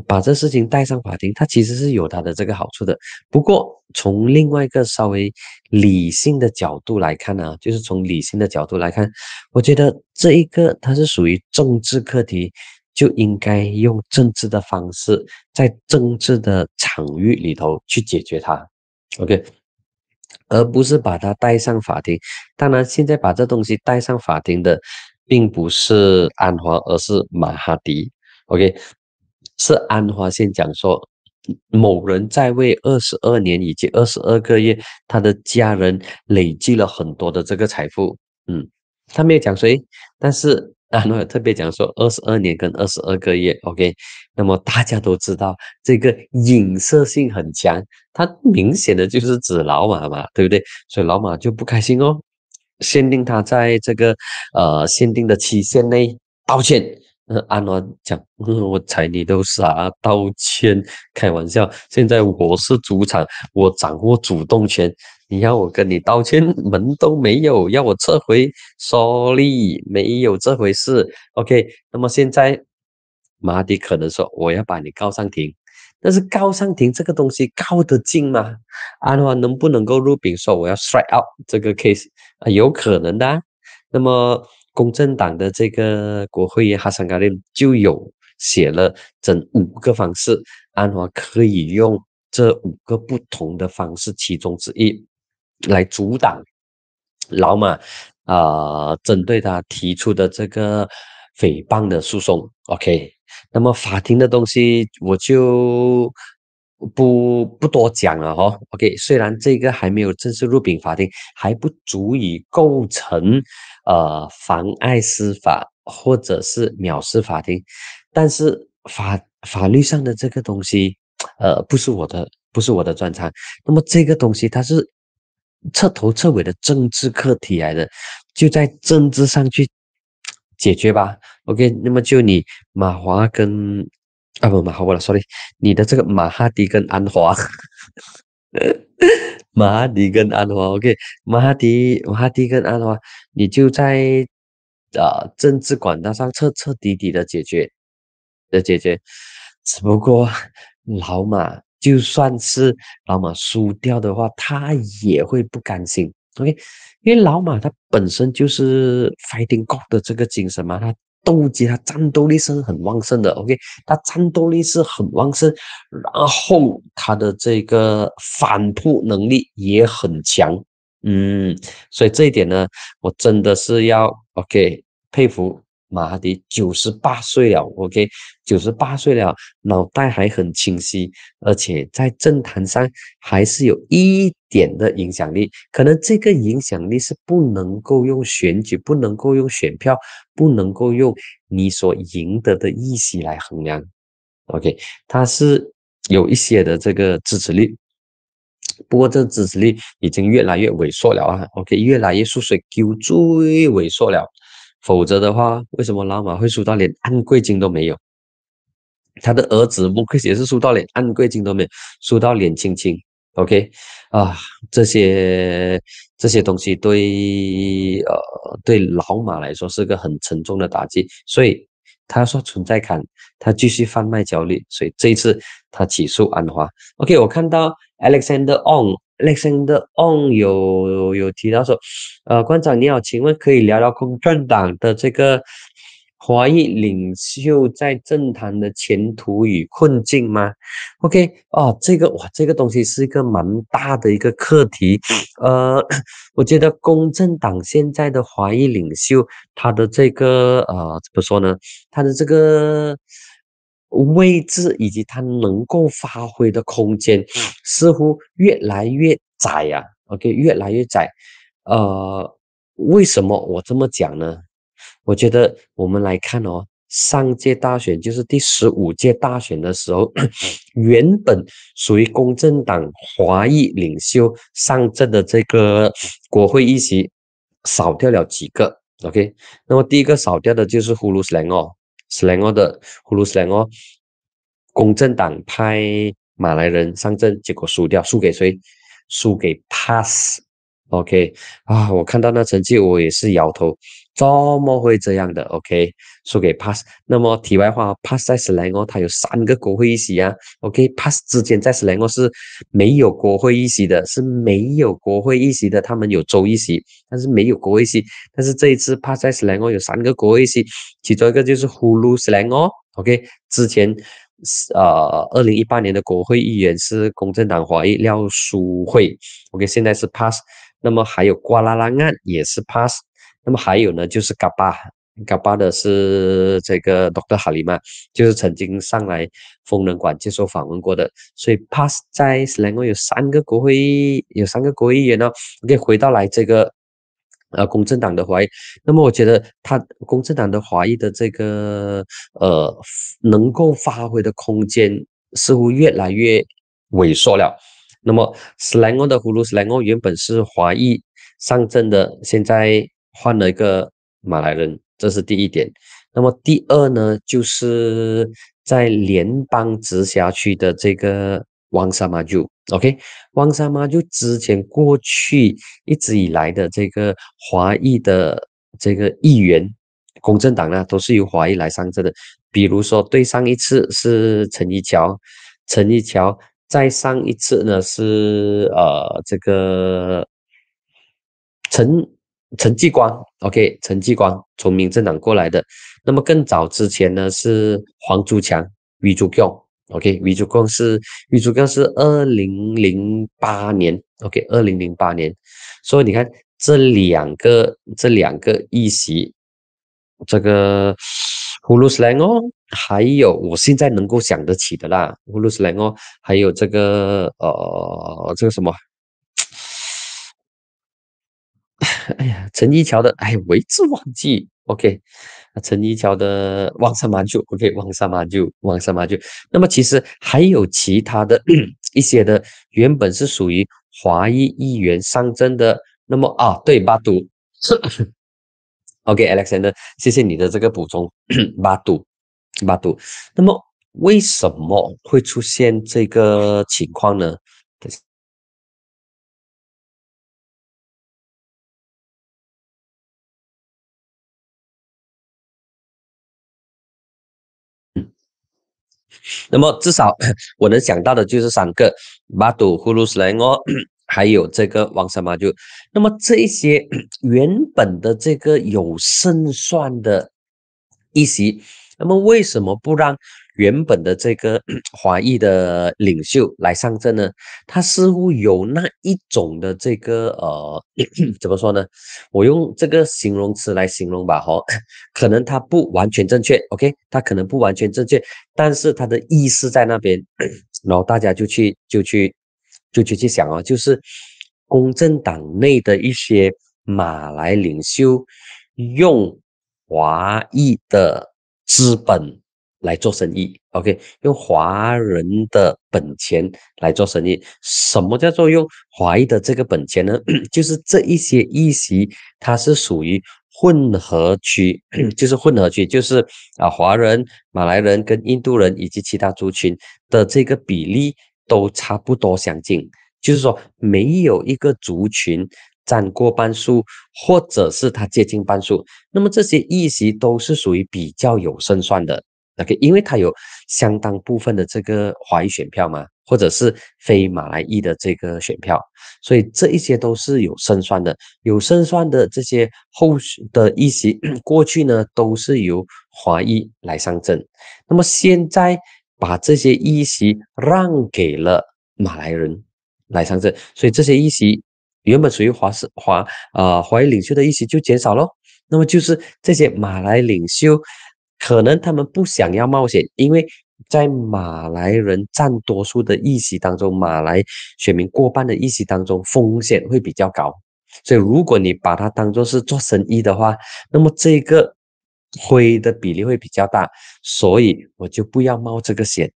把这事情带上法庭，它其实是有它的这个好处的。不过从另外一个稍微理性的角度来看呢，就是从理性的角度来看，我觉得这一个它是属于政治课题，就应该用政治的方式，在政治的场域里头去解决它。OK，而不是把它带上法庭。当然，现在把这东西带上法庭的，并不是安华，而是马哈迪。OK。是安华先讲说，某人在位二十二年以及二十二个月，他的家人累积了很多的这个财富。嗯，他没有讲谁，但是安华特别讲说二十二年跟二十二个月。OK，那么大家都知道这个隐射性很强，他明显的就是指老马嘛，对不对？所以老马就不开心哦，限定他在这个呃限定的期限内，抱歉。阿诺讲：“ <laughs> 我猜你都傻，道歉？开玩笑！现在我是主场，我掌握主动权。你要我跟你道歉，门都没有。要我撤回，sorry，没有这回事。OK。那么现在，马蒂可能说我要把你告上庭，但是告上庭这个东西告得进吗？阿诺能不能够入禀说我要 strike out 这个 case 啊？有可能的。那么。”公正党的这个国会议哈桑·嘎林就有写了整五个方式，安华可以用这五个不同的方式其中之一来阻挡老马啊针对他提出的这个诽谤的诉讼。OK，那么法庭的东西我就。不不多讲了哈，OK，虽然这个还没有正式入禀法庭，还不足以构成呃妨碍司法或者是藐视法庭，但是法法律上的这个东西，呃，不是我的，不是我的专长。那么这个东西它是彻头彻尾的政治课题来的，就在政治上去解决吧。OK，那么就你马华跟。啊不马哈我了，sorry，你的这个马哈迪跟安华，<laughs> 马哈迪跟安华，OK，马哈迪马哈迪跟安华，你就在啊政治管道上彻彻底底的解决的解决，只不过老马就算是老马输掉的话，他也会不甘心，OK，因为老马他本身就是 fighting god 的这个精神嘛，他。斗鸡，它战斗力是很旺盛的。OK，它战斗力是很旺盛，然后它的这个反扑能力也很强。嗯，所以这一点呢，我真的是要 OK 佩服马哈迪，九十八岁了。OK，九十八岁了，脑袋还很清晰，而且在政坛上还是有一。点的影响力，可能这个影响力是不能够用选举、不能够用选票、不能够用你所赢得的议席来衡量。OK，它是有一些的这个支持率，不过这支持率已经越来越萎缩了啊。OK，越来越缩水，最萎缩了。否则的话，为什么老马会输到连按贵金都没有？他的儿子穆克也是输到连按贵金都没有，输到脸青青。OK，啊，这些这些东西对呃对老马来说是个很沉重的打击，所以他说存在感，他继续贩卖焦虑，所以这一次他起诉安华。OK，我看到 Alexander On g Alexander On g 有有提到说，呃，馆长你好，请问可以聊聊空产党的这个？华裔领袖在政坛的前途与困境吗？OK，哦，这个哇，这个东西是一个蛮大的一个课题。呃，我觉得公正党现在的华裔领袖，他的这个呃怎么说呢？他的这个位置以及他能够发挥的空间，似乎越来越窄呀。OK，越来越窄。呃，为什么我这么讲呢？我觉得我们来看哦，上届大选就是第十五届大选的时候，<coughs> 原本属于公正党华裔领袖上阵的这个国会议席，少掉了几个。OK，那么第一个少掉的就是呼噜斯莱奥，斯莱奥的呼噜斯莱奥，公正党派马来人上阵，结果输掉，输给谁？输给 Pas。OK 啊，我看到那成绩，我也是摇头，怎么会这样的？OK，输给 Pass。那么题外话，Pass 在 n 莱诺，他有三个国会议席啊。OK，Pass 之前在 n g 诺是没有国会议席的，是没有国会议席的。他们有州议席，但是没有国会议。但是这一次，Pass 在 n 莱诺有三个国会议席，其中一个就是呼噜斯莱诺。OK，之前呃，二零一八年的国会议员是公正党华裔廖淑惠。OK，现在是 Pass。那么还有瓜拉拉案也是 pass，那么还有呢，就是嘎巴嘎巴的是这个 Dr. o o c t 哈里曼，就是曾经上来风能馆接受访问过的，所以 pass 在斯里兰国有三个国会议，有三个国会议员呢。可以回到来这个呃公正党的怀疑，那么我觉得他公正党的怀疑的这个呃能够发挥的空间似乎越来越萎缩了。那么斯莱翁的葫芦，斯莱翁原本是华裔上阵的，现在换了一个马来人，这是第一点。那么第二呢，就是在联邦直辖区的这个王沙马就 o k 旺沙马朱之前过去一直以来的这个华裔的这个议员，公正党呢都是由华裔来上阵的，比如说对上一次是陈一桥，陈一桥。再上一次呢是呃这个陈陈继光，OK，陈继光从民政党过来的。那么更早之前呢是黄竹强、余竹光，OK，余竹光是余竹光是二零零八年，OK，二零零八年。所以你看这两个这两个议席，这个。葫芦丝兰哦，还有我现在能够想得起的啦，葫芦丝兰哦，还有这个呃，这个什么？<sighs> 哎呀，陈一桥的，哎，我一直忘记。OK，陈一桥的望山马就 OK，望山马就望山马就。那么其实还有其他的 <clears throat> 一些的，原本是属于华裔议员上阵的。那么啊，对，巴杜。OK，Alexander，谢谢你的这个补充。八度，八度。那么为什么会出现这个情况呢？那么至少 <coughs> 我能想到的就是三个八度，呼噜斯莱我。还有这个王三毛就，那么这一些 <clears throat> 原本的这个有胜算的，一席，那么为什么不让原本的这个 <clears throat> 华裔的领袖来上阵呢？他似乎有那一种的这个呃，<clears throat> 怎么说呢？我用这个形容词来形容吧，哈，<coughs> 可能他不完全正确，OK，他可能不完全正确，但是他的意思在那边，然后大家就去就去。就就去想啊，就是公正党内的一些马来领袖用华裔的资本来做生意，OK，用华人的本钱来做生意。什么叫做用华裔的这个本钱呢？<coughs> 就是这一些议席，它是属于混合区，<coughs> 就是混合区，就是啊，华人、马来人跟印度人以及其他族群的这个比例。都差不多相近，就是说没有一个族群占过半数，或者是他接近半数。那么这些议席都是属于比较有胜算的，o k 因为他有相当部分的这个华裔选票嘛，或者是非马来裔的这个选票，所以这一些都是有胜算的。有胜算的这些后续的议席，过去呢都是由华裔来上阵，那么现在。把这些议席让给了马来人来上阵，所以这些议席原本属于华氏华啊华裔领袖的议席就减少咯。那么就是这些马来领袖，可能他们不想要冒险，因为在马来人占多数的议席当中，马来选民过半的议席当中，风险会比较高。所以如果你把它当做是做生意的话，那么这个。亏的比例会比较大，所以我就不要冒这个险，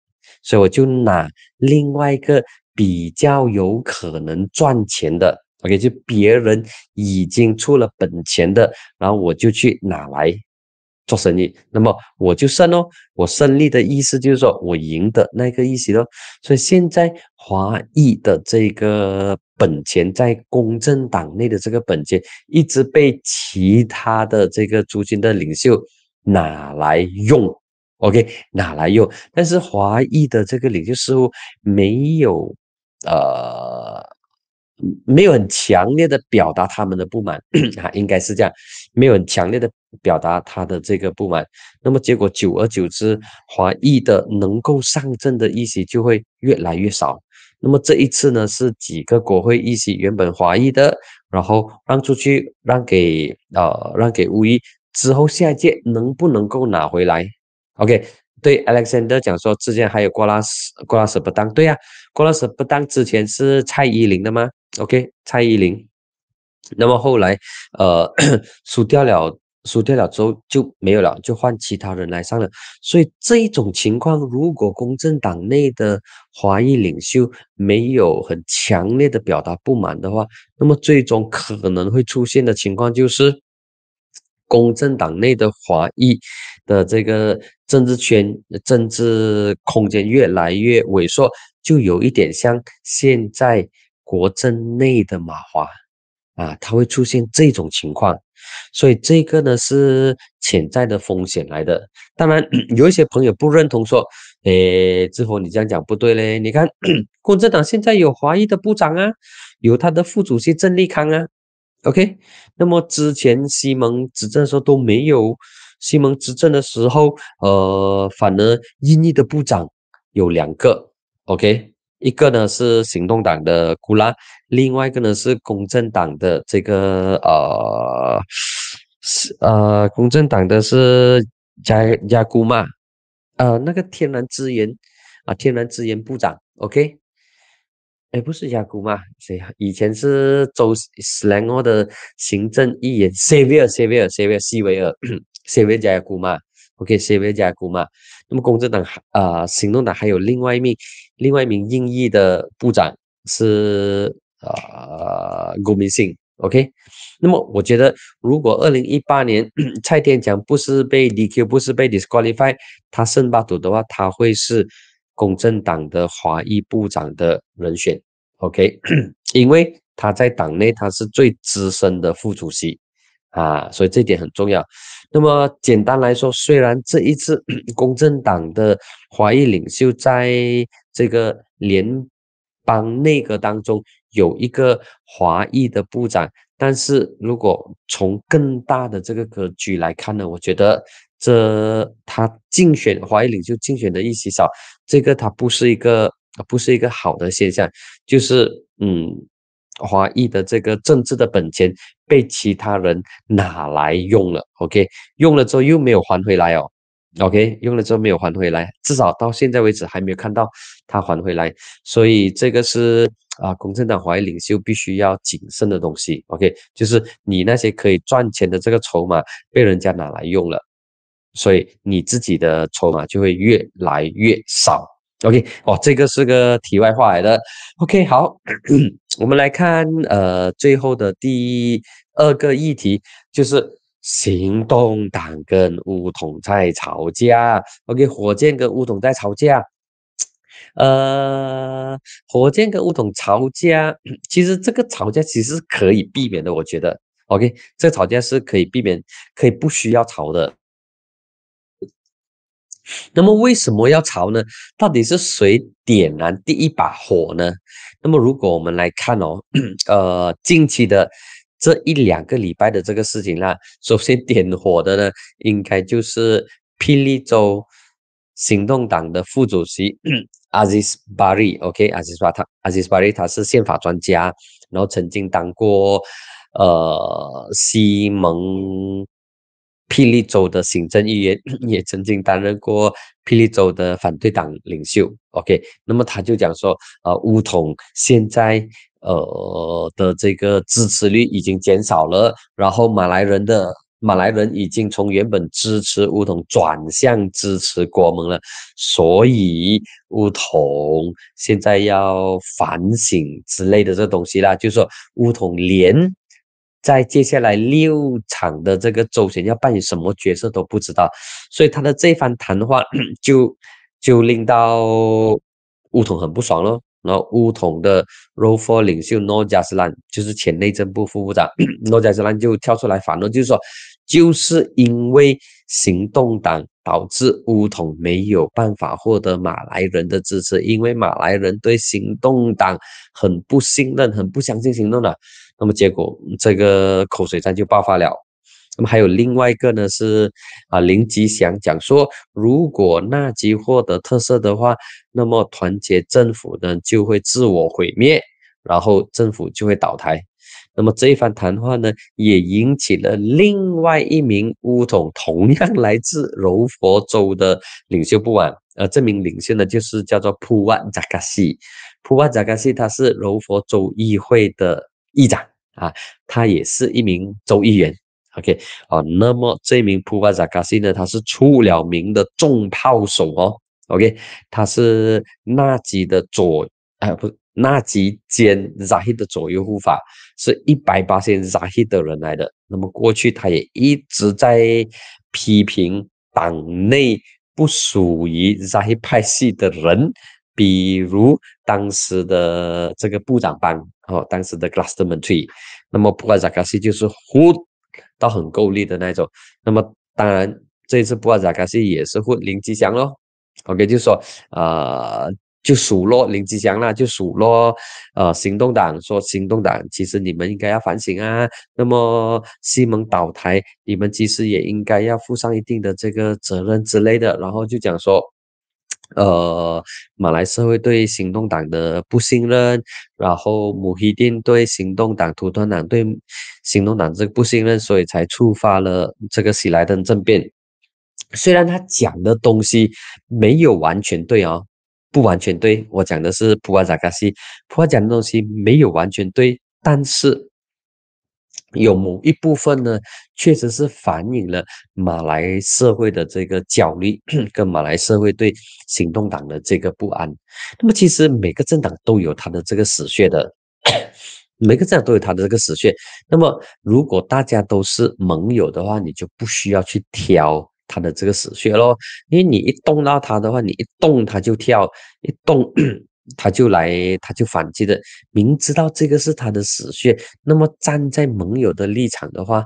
所以我就拿另外一个比较有可能赚钱的，OK，就别人已经出了本钱的，然后我就去拿来。做生意，那么我就胜哦。我胜利的意思就是说我赢的那个意思咯。所以现在华裔的这个本钱，在公正党内的这个本钱，一直被其他的这个租金的领袖拿来用。OK，拿来用。但是华裔的这个领袖似乎没有，呃。没有很强烈的表达他们的不满 <coughs> 啊，应该是这样，没有很强烈的表达他的这个不满。那么结果久而久之，华裔的能够上阵的议席就会越来越少。那么这一次呢，是几个国会议席原本华裔的，然后让出去，让给呃，让给乌裔。之后下一届能不能够拿回来？OK，对 Alexander 讲说，之前还有郭拉斯，郭拉斯不当，对呀 g 拉 a 不当之前是蔡依林的吗？OK，蔡依林。那么后来，呃，输掉了，输掉了之后就没有了，就换其他人来上了。所以这一种情况，如果公正党内的华裔领袖没有很强烈的表达不满的话，那么最终可能会出现的情况就是，公正党内的华裔的这个政治圈、政治空间越来越萎缩，就有一点像现在。国政内的马华啊，它会出现这种情况，所以这个呢是潜在的风险来的。当然，有一些朋友不认同，说：“诶，志宏你这样讲不对嘞。”你看，共产党现在有华裔的部长啊，有他的副主席郑立康啊。OK，那么之前西蒙执政的时候都没有，西蒙执政的时候，呃，反而英裔的部长有两个。OK。一个呢是行动党的古拉，另外一个呢是公正党的这个呃呃，公正党的是加加古嘛？呃，那个天然资源啊，天然资源部长，OK？哎，不是加古嘛？谁呀？以前是州兰诺的行政议员塞维尔塞维尔塞维尔西维尔塞维尔加古嘛 o k 塞维尔加古嘛？那么公正党啊，行动党还有另外一名。另外一名英译的部长是呃郭明信。o k 那么我觉得，如果二零一八年 <coughs> 蔡天强不是被 d Q，不是被 d i s q u a l i f y 他胜巴图的话，他会是公正党的华裔部长的人选，OK。<coughs> 因为他在党内他是最资深的副主席啊，所以这点很重要。那么简单来说，虽然这一次 <coughs> 公正党的华裔领袖在这个联邦内阁当中有一个华裔的部长，但是如果从更大的这个格局来看呢，我觉得这他竞选华裔领袖竞选的意思少，这个他不是一个不是一个好的现象，就是嗯，华裔的这个政治的本钱被其他人拿来用了，OK，用了之后又没有还回来哦。O.K. 用了之后没有还回来，至少到现在为止还没有看到他还回来，所以这个是啊，共产党怀疑领袖必须要谨慎的东西。O.K. 就是你那些可以赚钱的这个筹码被人家拿来用了，所以你自己的筹码就会越来越少。O.K. 哦，这个是个题外话来的。O.K. 好，我们来看呃最后的第二个议题就是。行动党跟乌统在吵架，OK，火箭跟乌统在吵架，呃，火箭跟乌统吵架，<clears throat> 其实这个吵架其实是可以避免的，我觉得，OK，这个吵架是可以避免，可以不需要吵的。那么为什么要吵呢？到底是谁点燃第一把火呢？那么如果我们来看哦，<clears throat> 呃，近期的。这一两个礼拜的这个事情，啦。首先点火的呢，应该就是霹雳州行动党的副主席 <coughs> Aziz b a r i OK，Aziz b a r i a z i z b a r i 他是宪法专家，然后曾经当过呃西蒙。霹雳州的行政议员，<coughs> 也曾经担任过霹雳州的反对党领袖。OK，那么他就讲说，呃，巫统现在。呃的这个支持率已经减少了，然后马来人的马来人已经从原本支持乌统转向支持国盟了，所以乌统现在要反省之类的这东西啦，就说乌统连在接下来六场的这个周前要扮演什么角色都不知道，所以他的这番谈话 <coughs> 就就令到乌统很不爽咯。然后乌统的 Rofor 领袖诺加斯兰就是前内政部副部长，诺加斯兰就跳出来反论，就是说就是因为行动党导致乌统没有办法获得马来人的支持，因为马来人对行动党很不信任，很不相信行动党，那么结果这个口水战就爆发了。那么还有另外一个呢，是啊，林吉祥讲说，如果纳吉获得特赦的话，那么团结政府呢就会自我毁灭，然后政府就会倒台。那么这一番谈话呢，也引起了另外一名乌统同样来自柔佛州的领袖不满。呃，这名领袖呢，就是叫做普万扎卡西。普万扎卡西他是柔佛州议会的议长啊，他也是一名州议员。OK，啊，那么这名普瓦扎卡西呢，他是出了名的重炮手哦。OK，他是纳吉的左，啊，不是纳吉兼扎希的左右护法，是一百八十年扎希的人来的。那么过去他也一直在批评党内不属于扎希派系的人，比如当时的这个部长班哦，当时的 Gastman Tree。那么普瓦扎卡西就是胡。到很够力的那种，那么当然这一次布瓦扎卡西也是会林吉祥喽。OK，就说啊，就数落林吉祥啦，就数落呃行动党，说行动党其实你们应该要反省啊。那么西蒙倒台，你们其实也应该要负上一定的这个责任之类的。然后就讲说。呃，马来社会对行动党的不信任，然后母希丁对行动党、土团党对行动党这个不信任，所以才触发了这个喜来登政变。虽然他讲的东西没有完全对啊，不完全对我讲的是普瓦扎卡西，普瓦讲的东西没有完全对，但是。有某一部分呢，确实是反映了马来社会的这个焦虑，跟马来社会对行动党的这个不安。那么，其实每个政党都有他的这个死穴的，每个政党都有他的这个死穴。那么，如果大家都是盟友的话，你就不需要去挑他的这个死穴咯，因为你一动到他的话，你一动他就跳，一动。他就来，他就反击的，明知道这个是他的死穴，那么站在盟友的立场的话，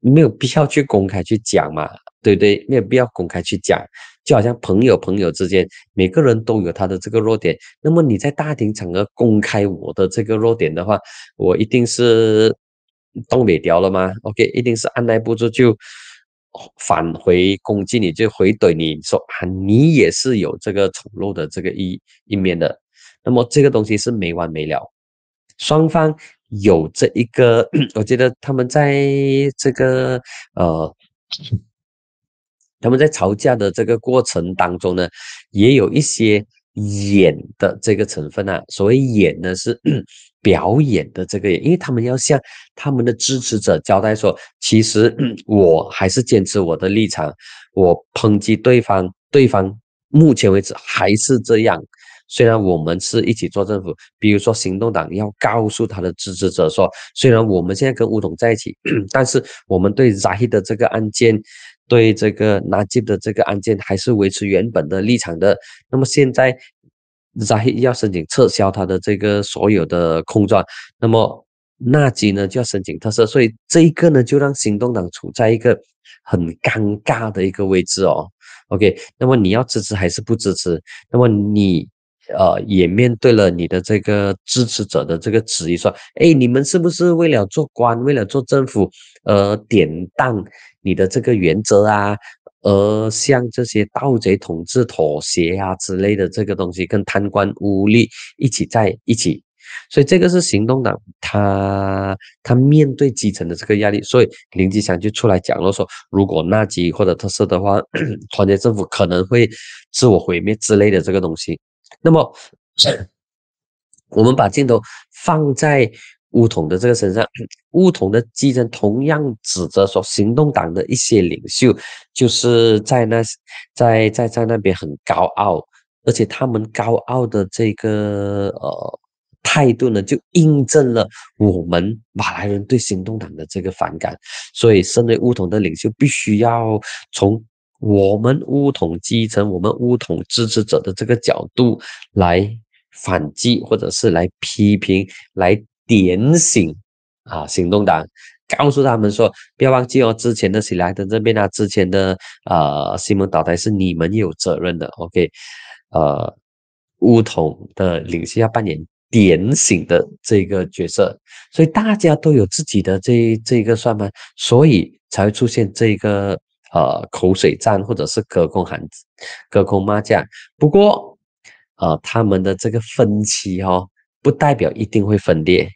没有必要去公开去讲嘛，对不对？没有必要公开去讲，就好像朋友朋友之间，每个人都有他的这个弱点，那么你在大庭场合公开我的这个弱点的话，我一定是东北调了吗？OK，一定是按耐不住就返回攻击你，就回怼你说啊，你也是有这个丑陋的这个一一面的。那么这个东西是没完没了，双方有这一个，我觉得他们在这个呃，他们在吵架的这个过程当中呢，也有一些演的这个成分啊。所谓演呢，是 <coughs> 表演的这个演，因为他们要向他们的支持者交代说，其实 <coughs> 我还是坚持我的立场，我抨击对方，对方目前为止还是这样。虽然我们是一起做政府，比如说行动党要告诉他的支持者说，虽然我们现在跟吴统在一起，<clears throat> 但是我们对扎希的这个案件，对这个纳吉的这个案件还是维持原本的立场的。那么现在扎希要申请撤销他的这个所有的控状，那么纳吉呢就要申请特赦，所以这一个呢就让行动党处在一个很尴尬的一个位置哦。OK，那么你要支持还是不支持？那么你？呃，也面对了你的这个支持者的这个质疑，说，哎，你们是不是为了做官，为了做政府，呃，典当你的这个原则啊，而向这些盗贼统治妥协啊之类的这个东西，跟贪官污吏一起在一起，所以这个是行动党他他面对基层的这个压力，所以林吉祥就出来讲了说，如果纳吉或者特赦的话，<coughs> 团结政府可能会自我毁灭之类的这个东西。那么，我们把镜头放在巫统的这个身上，巫统的记者同样指责说，行动党的一些领袖就是在那在在在那边很高傲，而且他们高傲的这个呃态度呢，就印证了我们马来人对行动党的这个反感。所以，身为巫统的领袖，必须要从。我们乌统基层，我们乌统支持者的这个角度来反击，或者是来批评，来点醒啊，行动党，告诉他们说，不要忘记哦，之前的喜来登这边啊，之前的呃，西蒙倒台是你们有责任的。OK，呃，乌统的领袖要扮演点醒的这个角色，所以大家都有自己的这这个算盘，所以才会出现这个。呃，口水战或者是隔空喊、隔空骂架，不过，呃，他们的这个分歧哦，不代表一定会分裂。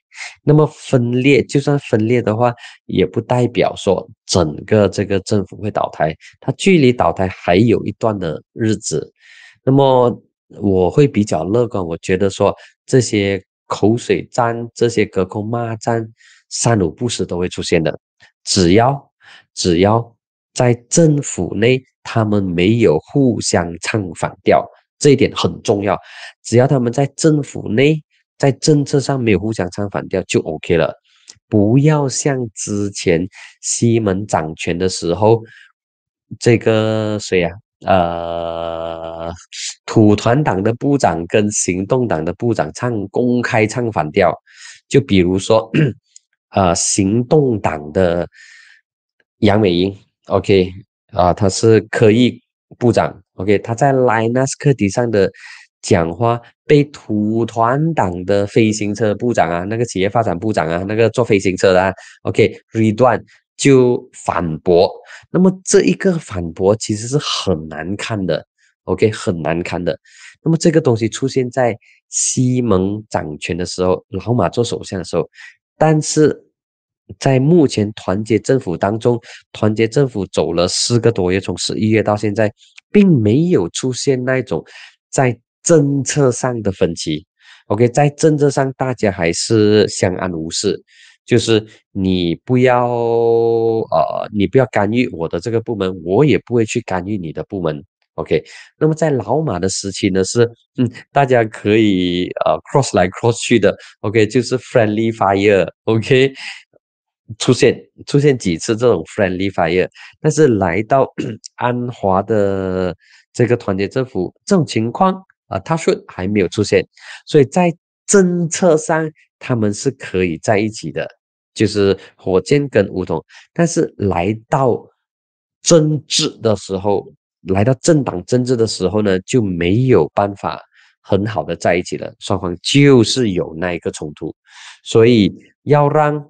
那么分裂，就算分裂的话，也不代表说整个这个政府会倒台，它距离倒台还有一段的日子。那么我会比较乐观，我觉得说这些口水战、这些隔空骂战、三五布斯都会出现的，只要只要。在政府内，他们没有互相唱反调，这一点很重要。只要他们在政府内，在政策上没有互相唱反调就 OK 了。不要像之前西门掌权的时候，这个谁啊？呃，土团党的部长跟行动党的部长唱公开唱反调，就比如说，<coughs> 呃，行动党的杨美英。OK 啊，他是科技部长。OK，他在 Linus 课题上的讲话被土团党的飞行车部长啊，那个企业发展部长啊，那个坐飞行车的 OK，B 段就反驳。那么这一个反驳其实是很难看的，OK 很难看的。那么这个东西出现在西蒙掌权的时候，老马做首相的时候，但是。在目前团结政府当中，团结政府走了四个多月，从十一月到现在，并没有出现那种在政策上的分歧。OK，在政策上大家还是相安无事，就是你不要呃，你不要干预我的这个部门，我也不会去干预你的部门。OK，那么在老马的时期呢，是嗯，大家可以呃 cross 来 cross 去的。OK，就是 friendly fire。OK。出现出现几次这种 friendly fire，但是来到 <coughs> 安华的这个团结政府这种情况啊，他说还没有出现，所以在政策上他们是可以在一起的，就是火箭跟梧桐，但是来到政治的时候，来到政党政治的时候呢，就没有办法很好的在一起了，双方就是有那一个冲突，所以要让。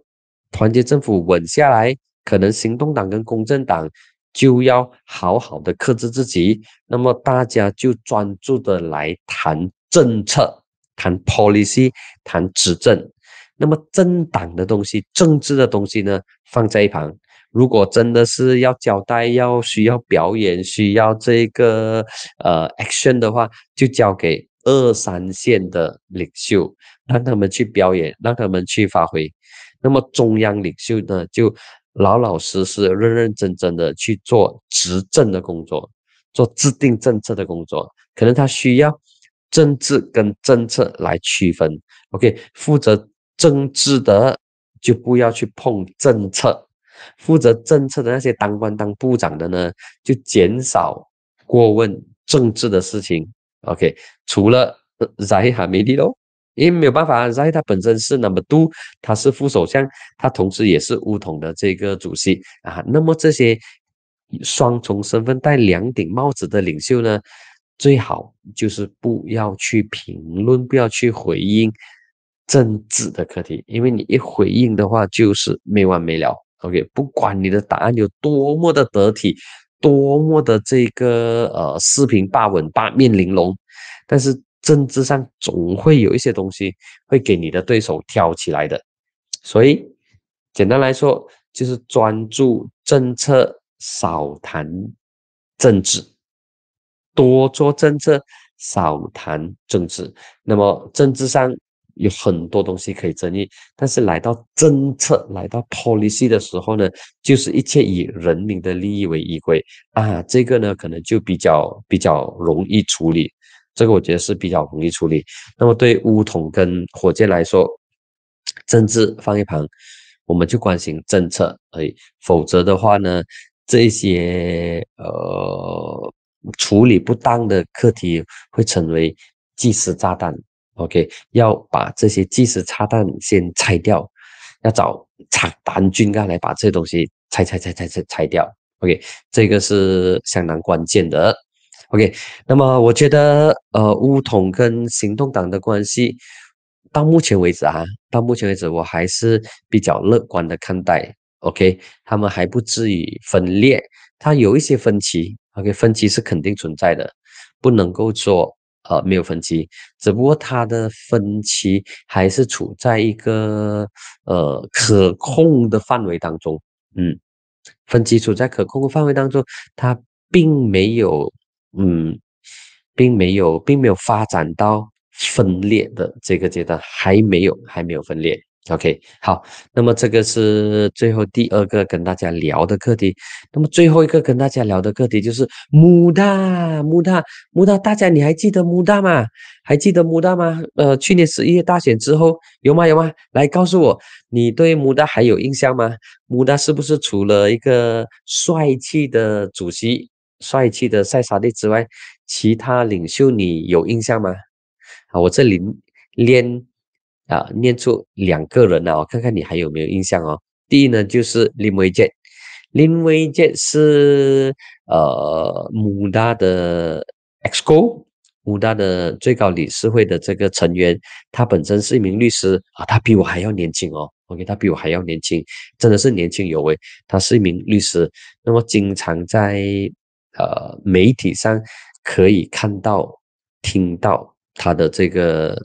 团结政府稳下来，可能行动党跟公正党就要好好的克制自己。那么大家就专注的来谈政策，谈 policy，谈执政。那么政党的东西，政治的东西呢，放在一旁。如果真的是要交代，要需要表演，需要这个呃 action 的话，就交给二三线的领袖，让他们去表演，让他们去发挥。那么中央领袖呢，就老老实实、认认真真的去做执政的工作，做制定政策的工作。可能他需要政治跟政策来区分。OK，负责政治的就不要去碰政策，负责政策的那些当官当部长的呢，就减少过问政治的事情。OK，除了在哈梅利到？因为没有办法，z a i 他本身是那么 o 他是副首相，他同时也是乌统的这个主席啊。那么这些双重身份、戴两顶帽子的领袖呢，最好就是不要去评论，不要去回应政治的课题，因为你一回应的话，就是没完没了。OK，不管你的答案有多么的得体，多么的这个呃四平八稳、八面玲珑，但是。政治上总会有一些东西会给你的对手挑起来的，所以简单来说就是专注政策，少谈政治，多做政策，少谈政治。那么政治上有很多东西可以争议，但是来到政策，来到 policy 的时候呢，就是一切以人民的利益为依归啊，这个呢可能就比较比较容易处理。这个我觉得是比较容易处理。那么对乌统跟火箭来说，政治放一旁，我们就关心政策。而已。否则的话呢，这些呃处理不当的课题会成为计时炸弹。OK，要把这些计时炸弹先拆掉，要找拆单军干来把这东西拆拆拆拆拆拆掉。OK，这个是相当关键的。OK，那么我觉得，呃，乌统跟行动党的关系到目前为止啊，到目前为止我还是比较乐观的看待。OK，他们还不至于分裂，他有一些分歧。OK，分歧是肯定存在的，不能够说呃没有分歧，只不过他的分歧还是处在一个呃可控的范围当中。嗯，分歧处在可控的范围当中，他并没有。嗯，并没有，并没有发展到分裂的这个阶段，还没有，还没有分裂。OK，好，那么这个是最后第二个跟大家聊的课题。那么最后一个跟大家聊的课题就是穆大，穆大，穆大，大家你还记得穆大吗？还记得穆大吗？呃，去年十一月大选之后有吗？有吗？来告诉我，你对穆大还有印象吗？穆大是不是除了一个帅气的主席？帅气的塞萨蒂之外，其他领袖你有印象吗？啊，我这里念啊念出两个人啊，看看你还有没有印象哦。第一呢，就是林威杰，林威杰是呃，武大的 X c o 武大的最高理事会的这个成员，他本身是一名律师啊，他比我还要年轻哦，OK，他比我还要年轻，真的是年轻有为。他是一名律师，那么经常在。呃，媒体上可以看到、听到他的这个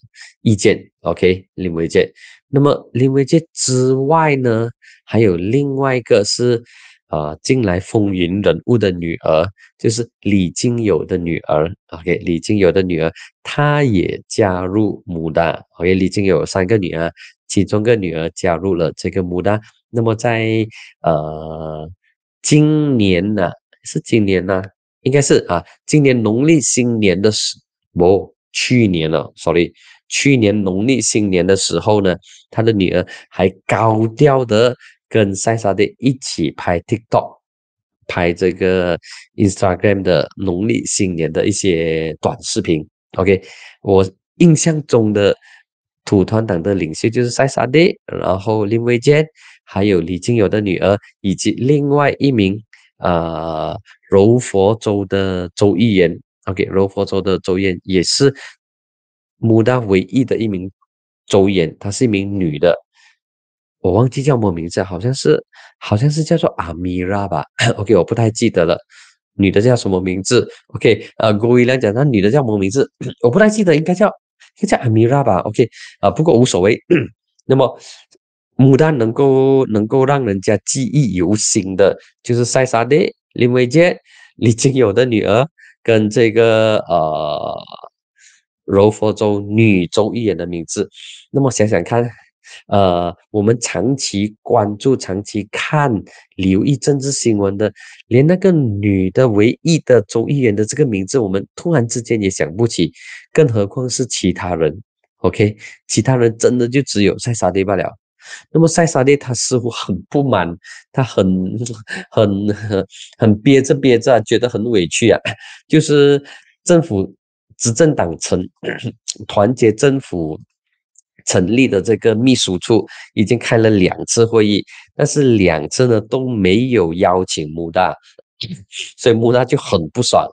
意见，OK，林维健。那么，林维健之外呢，还有另外一个是，啊，近来风云人物的女儿，就是李金友的女儿，OK，李金友的女儿，她也加入牡丹，OK，李金友三个女儿，其中个女儿加入了这个牡丹。那么，在呃，今年呢？是今年呢？应该是啊，今年农历新年的时候，去年了，sorry，去年农历新年的时候呢，他的女儿还高调的跟塞萨弟一起拍 TikTok，拍这个 Instagram 的农历新年的一些短视频。OK，我印象中的土团党的领袖就是塞萨弟，然后林维坚，还有李金友的女儿，以及另外一名。呃，柔佛州的州议员，OK，柔佛州的州议员也是穆达唯一的一名州议员，她是一名女的，我忘记叫什么名字，好像是好像是叫做阿米拉吧，OK，我不太记得了，女的叫什么名字？OK，呃，郭一亮讲，那女的叫什么名字？我不太记得，应该叫应该叫阿米拉吧？OK，啊，不过无所谓。<coughs> 那么。牡丹能够能够让人家记忆犹新的，就是塞萨爹、林伟杰、<laughs> 李金友的女儿跟这个呃柔佛州女州议员的名字。那么想想看，呃，我们长期关注、长期看、留意政治新闻的，连那个女的唯一的州议员的这个名字，我们突然之间也想不起，更何况是其他人？OK，其他人真的就只有塞萨爹罢了。那么塞萨利他似乎很不满，他很很很憋着憋着，觉得很委屈啊。就是政府执政党成团结政府成立的这个秘书处已经开了两次会议，但是两次呢都没有邀请穆大，所以穆大就很不爽，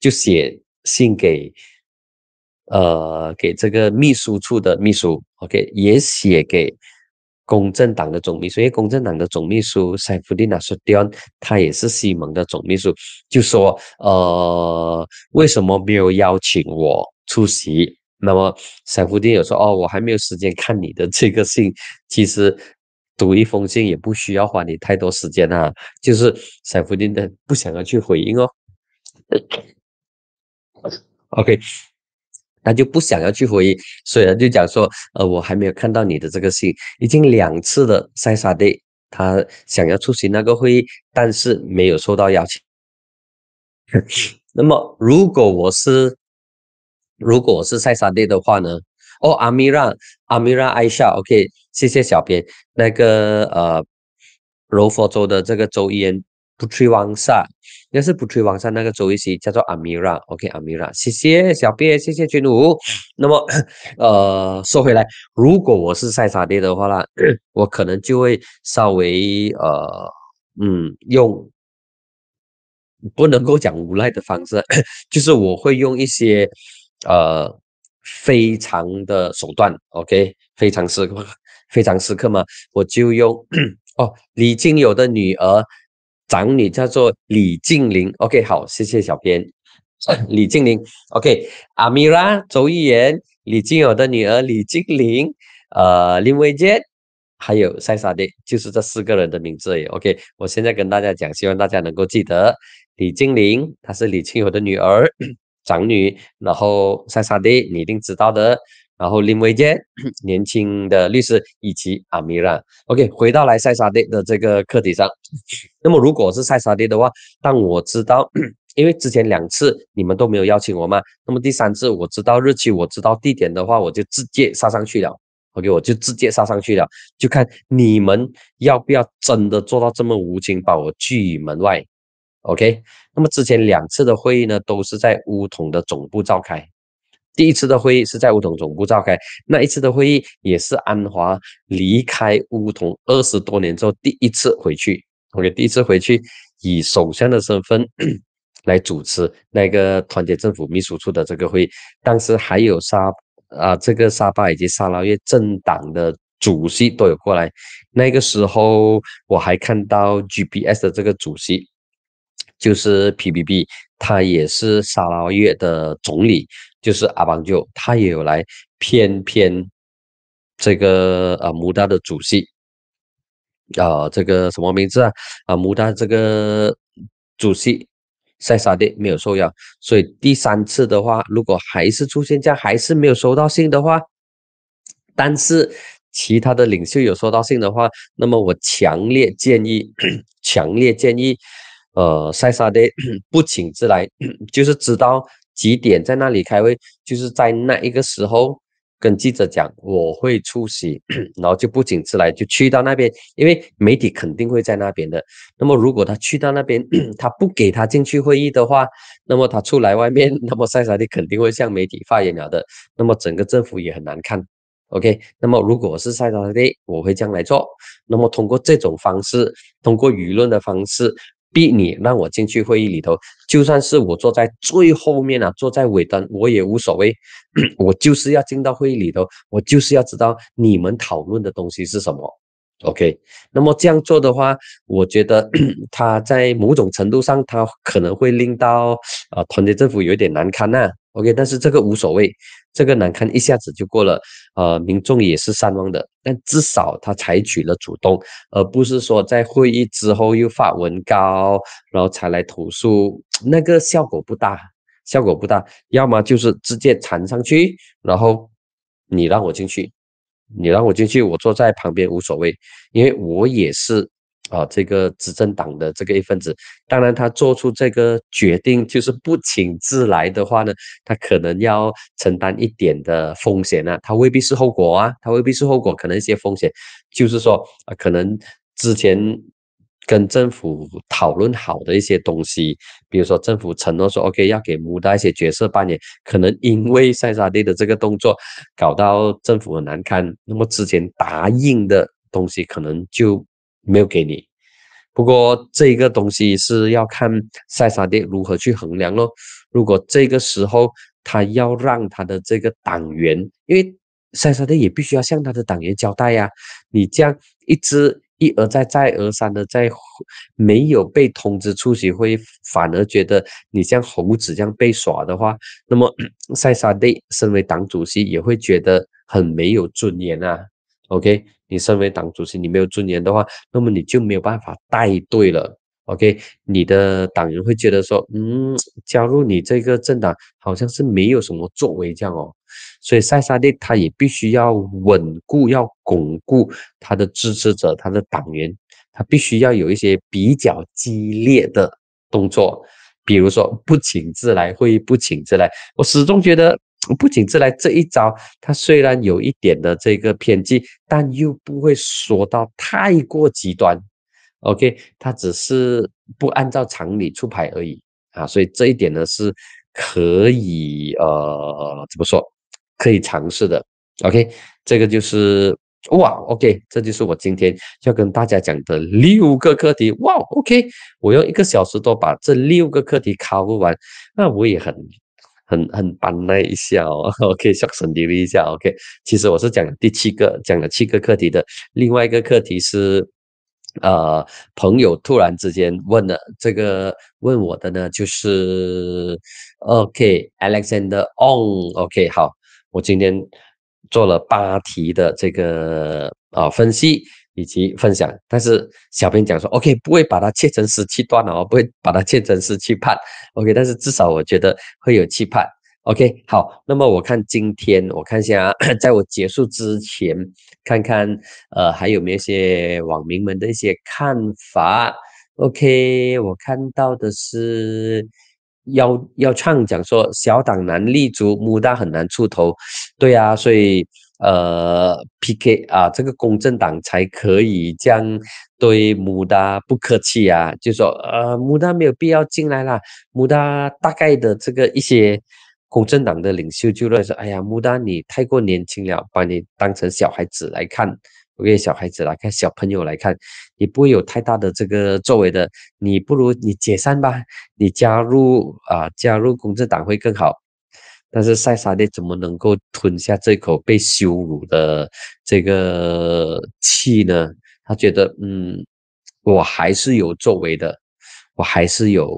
就写信给呃给这个秘书处的秘书，OK 也写给。公正党的总秘书，公正党的总秘书塞夫蒂纳苏蒂安，他也是西蒙的总秘书，就说，呃，为什么没有邀请我出席？那么塞夫蒂有说，哦，我还没有时间看你的这个信。其实读一封信也不需要花你太多时间啊，就是塞夫蒂的不想要去回应哦。<coughs> OK。他就不想要去回应，所以他就讲说，呃，我还没有看到你的这个信，已经两次的塞萨蒂，他想要出席那个会议，但是没有收到邀请。<laughs> 那么如果我是，如果我是塞萨蒂的话呢？哦，阿米拉，阿米拉艾莎，OK，谢谢小编。那个呃，柔佛州的这个周员不吹王上，要是不吹王上那个周一师叫做阿米拉，OK，阿米拉，谢谢小别，谢谢君武。那么，<coughs> 呃，说回来，如果我是赛沙爹的话呢，我可能就会稍微呃，嗯，用不能够讲无赖的方式，<coughs> 就是我会用一些呃，非常的手段，OK，非常时刻，<coughs> 非常时刻嘛，我就用哦，李金友的女儿。长女叫做李静玲，OK，好，谢谢小编，<clears throat> 李静玲，OK，阿米尔，周逸言，李静友的女儿李静玲，呃，林伟杰，还有塞沙 e 就是这四个人的名字，o k 我现在跟大家讲，希望大家能够记得李静玲，她是李庆友的女儿，长女，然后塞沙 e 你一定知道的。然后林伟杰，年轻的律师以及阿米拉。o k 回到来塞沙爹的这个课题上。<laughs> 那么如果是塞沙爹的话，但我知道，<clears throat> 因为之前两次你们都没有邀请我嘛，那么第三次我知道日期，我知道地点的话，我就直接杀上去了。OK，我就直接杀上去了，就看你们要不要真的做到这么无情，把我拒于门外。OK，那么之前两次的会议呢，都是在乌统的总部召开。第一次的会议是在乌统总部召开。那一次的会议也是安华离开乌统二十多年之后第一次回去，也第一次回去以首相的身份 <coughs> 来主持那个团结政府秘书处的这个会议。当时还有沙啊，这个沙巴以及沙捞越政党的主席都有过来。那个时候我还看到 G p S 的这个主席，就是 P B B，他也是沙捞越的总理。就是阿邦舅，他也有来骗骗这个呃，穆大的主席，啊，这个什么名字啊？啊，穆大这个主席塞沙的没有受邀，所以第三次的话，如果还是出现这样还是没有收到信的话，但是其他的领袖有收到信的话，那么我强烈建议，<clears throat> 强烈建议，呃，塞萨爹 <clears throat> 不请自来，<clears throat> 就是知道。几点在那里开会，就是在那一个时候跟记者讲我会出席，<clears throat> 然后就不请自来就去到那边，因为媒体肯定会在那边的。那么如果他去到那边，<clears throat> 他不给他进去会议的话，那么他出来外面，那么塞萨蒂肯定会向媒体发言了的。那么整个政府也很难看。OK，那么如果是塞萨蒂，我会这样来做。那么通过这种方式，通过舆论的方式。逼你让我进去会议里头，就算是我坐在最后面了，坐在尾灯，我也无所谓。<coughs> 我就是要进到会议里头，我就是要知道你们讨论的东西是什么。OK，那么这样做的话，我觉得他 <clears throat> 在某种程度上，他可能会令到啊，团结政府有点难堪呐。OK，但是这个无所谓，这个难堪一下子就过了。呃，民众也是善忘的，但至少他采取了主动，而不是说在会议之后又发文稿，然后才来投诉，<tsk> 那个效果不大，效果不大。要么就是直接缠上去，然后你让我进去。你让我进去，我坐在旁边无所谓，因为我也是啊这个执政党的这个一份子。当然，他做出这个决定就是不请自来的话呢，他可能要承担一点的风险啊，他未必是后果啊，他未必是后果，可能一些风险，就是说啊，可能之前。跟政府讨论好的一些东西，比如说政府承诺说 OK 要给某大一些角色扮演，可能因为塞沙蒂的这个动作搞到政府很难堪，那么之前答应的东西可能就没有给你。不过这个东西是要看塞沙蒂如何去衡量咯。如果这个时候他要让他的这个党员，因为塞沙蒂也必须要向他的党员交代呀，你这样一直一而再、再而三的在没有被通知出席会反而觉得你像猴子这样被耍的话，那么塞 <coughs> 沙蒂身为党主席也会觉得很没有尊严啊。OK，你身为党主席，你没有尊严的话，那么你就没有办法带队了。OK，你的党员会觉得说，嗯，加入你这个政党好像是没有什么作为这样哦。所以，塞萨利他也必须要稳固，要巩固他的支持者，他的党员，他必须要有一些比较激烈的动作，比如说不请自来，会议不请自来。我始终觉得，<clears throat> 不请自来这一招，他虽然有一点的这个偏激，但又不会说到太过极端。OK，他只是不按照常理出牌而已啊，所以这一点呢是可以呃怎么说？可以尝试的，OK，这个就是哇，OK，这就是我今天要跟大家讲的六个课题，哇，OK，我用一个小时多把这六个课题考不完，那我也很很很 b a 耐一下哦，OK，小声 l i 一下，OK，其实我是讲第七个，讲了七个课题的，另外一个课题是，呃，朋友突然之间问了这个问我的呢就是，OK，Alexander On，OK，好。我今天做了八题的这个啊分析以及分享，但是小编讲说，OK 不会把它切成十七段了哦，不会把它切成十七判，OK，但是至少我觉得会有期盼，OK，好，那么我看今天我看一下，<coughs> 在我结束之前，看看呃还有没有一些网民们的一些看法，OK，我看到的是。要要唱讲说小党难立足，母大很难出头，对啊，所以呃 P K 啊，这个公正党才可以将对母大不客气啊，就说呃母大没有必要进来啦，母大大概的这个一些公正党的领袖就乱说，哎呀牡大你太过年轻了，把你当成小孩子来看。给小孩子来看，小朋友来看，你不会有太大的这个作为的。你不如你解散吧，你加入啊，加入工政党会更好。但是塞萨利怎么能够吞下这口被羞辱的这个气呢？他觉得，嗯，我还是有作为的，我还是有，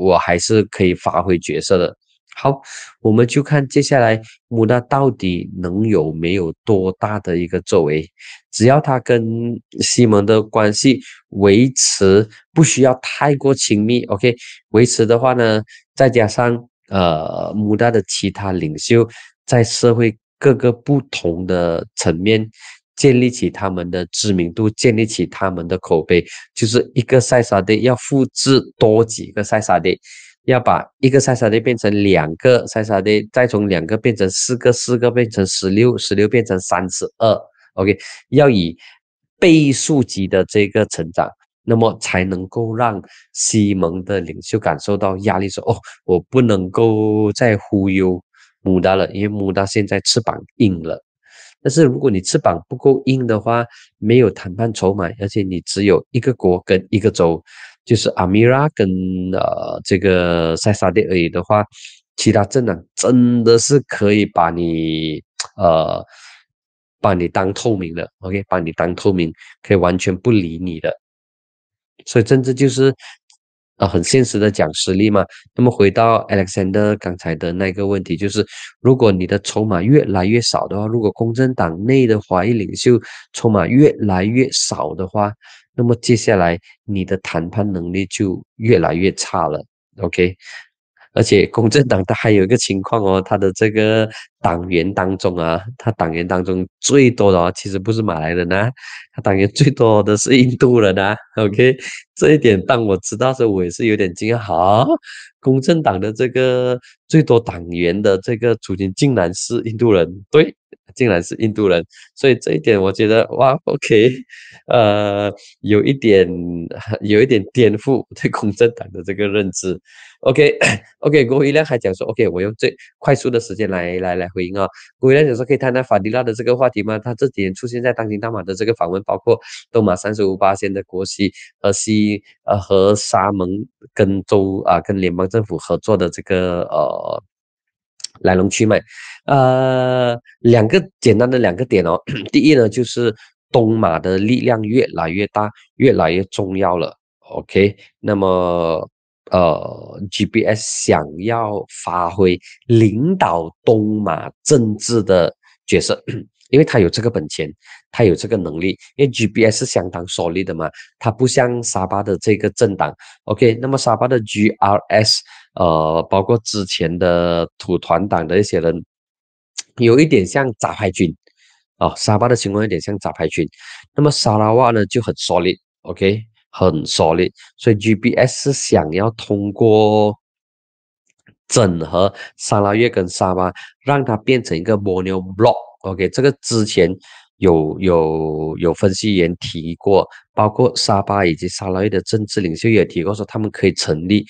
我还是可以发挥角色的。好，我们就看接下来穆大到底能有没有多大的一个作为。只要他跟西蒙的关系维持，不需要太过亲密。OK，维持的话呢，再加上呃，穆大的其他领袖在社会各个不同的层面建立起他们的知名度，建立起他们的口碑，就是一个塞萨的要复制多几个塞萨的。要把一个塞沙蒂变成两个塞沙蒂，再从两个变成四个，四个变成十六，十六变成三十二。OK，要以倍数级的这个成长，那么才能够让西蒙的领袖感受到压力，说哦，我不能够再忽悠穆达了，因为穆达现在翅膀硬了。但是如果你翅膀不够硬的话，没有谈判筹码，而且你只有一个国跟一个州。就是阿米拉跟呃这个塞沙蒂而已的话，其他政党真的是可以把你呃把你当透明的，OK，把你当透明，可以完全不理你的。所以政治就是呃很现实的讲实力嘛。那么回到 Alexander 刚才的那个问题，就是如果你的筹码越来越少的话，如果公正党内的华裔领袖筹码越来越少的话。那么接下来你的谈判能力就越来越差了，OK？而且共产党它还有一个情况哦，它的这个。党员当中啊，他党员当中最多的哦、其实不是马来人啊，他党员最多的是印度人啊。OK，这一点当我知道的时候，我也是有点惊讶哈。公正党的这个最多党员的这个族群，竟然是印度人，对，竟然是印度人。所以这一点我觉得哇，OK，呃，有一点 <laughs> 有一点颠覆 <laughs> 对公正党的这个认知。OK，OK，郭一亮还讲说，OK，我用最快速的时间来来来。回应啊，回人有时候可以谈谈法迪拉的这个话题吗？他这几年出现在当今大马的这个访问，包括东马三十五八线的国西和西呃和沙门跟州啊跟联邦政府合作的这个呃来龙去脉，呃两个简单的两个点哦。第一呢，就是东马的力量越来越大，越来越重要了。OK，那么。呃，GBS 想要发挥领导东马政治的角色，<coughs> 因为他有这个本钱，他有这个能力，因为 GBS 是相当 solid 的嘛，他不像沙巴的这个政党。OK，那么沙巴的 GRS，呃，包括之前的土团党的一些人，有一点像杂牌军哦，沙巴的情况有点像杂牌军。那么沙拉哇呢就很 solid，OK。很 solid，所以 G B S 是想要通过整合沙拉越跟沙巴，让它变成一个蜗牛 bloc。OK，这个之前有有有分析员提过，包括沙巴以及沙拉越的政治领袖也提过，说他们可以成立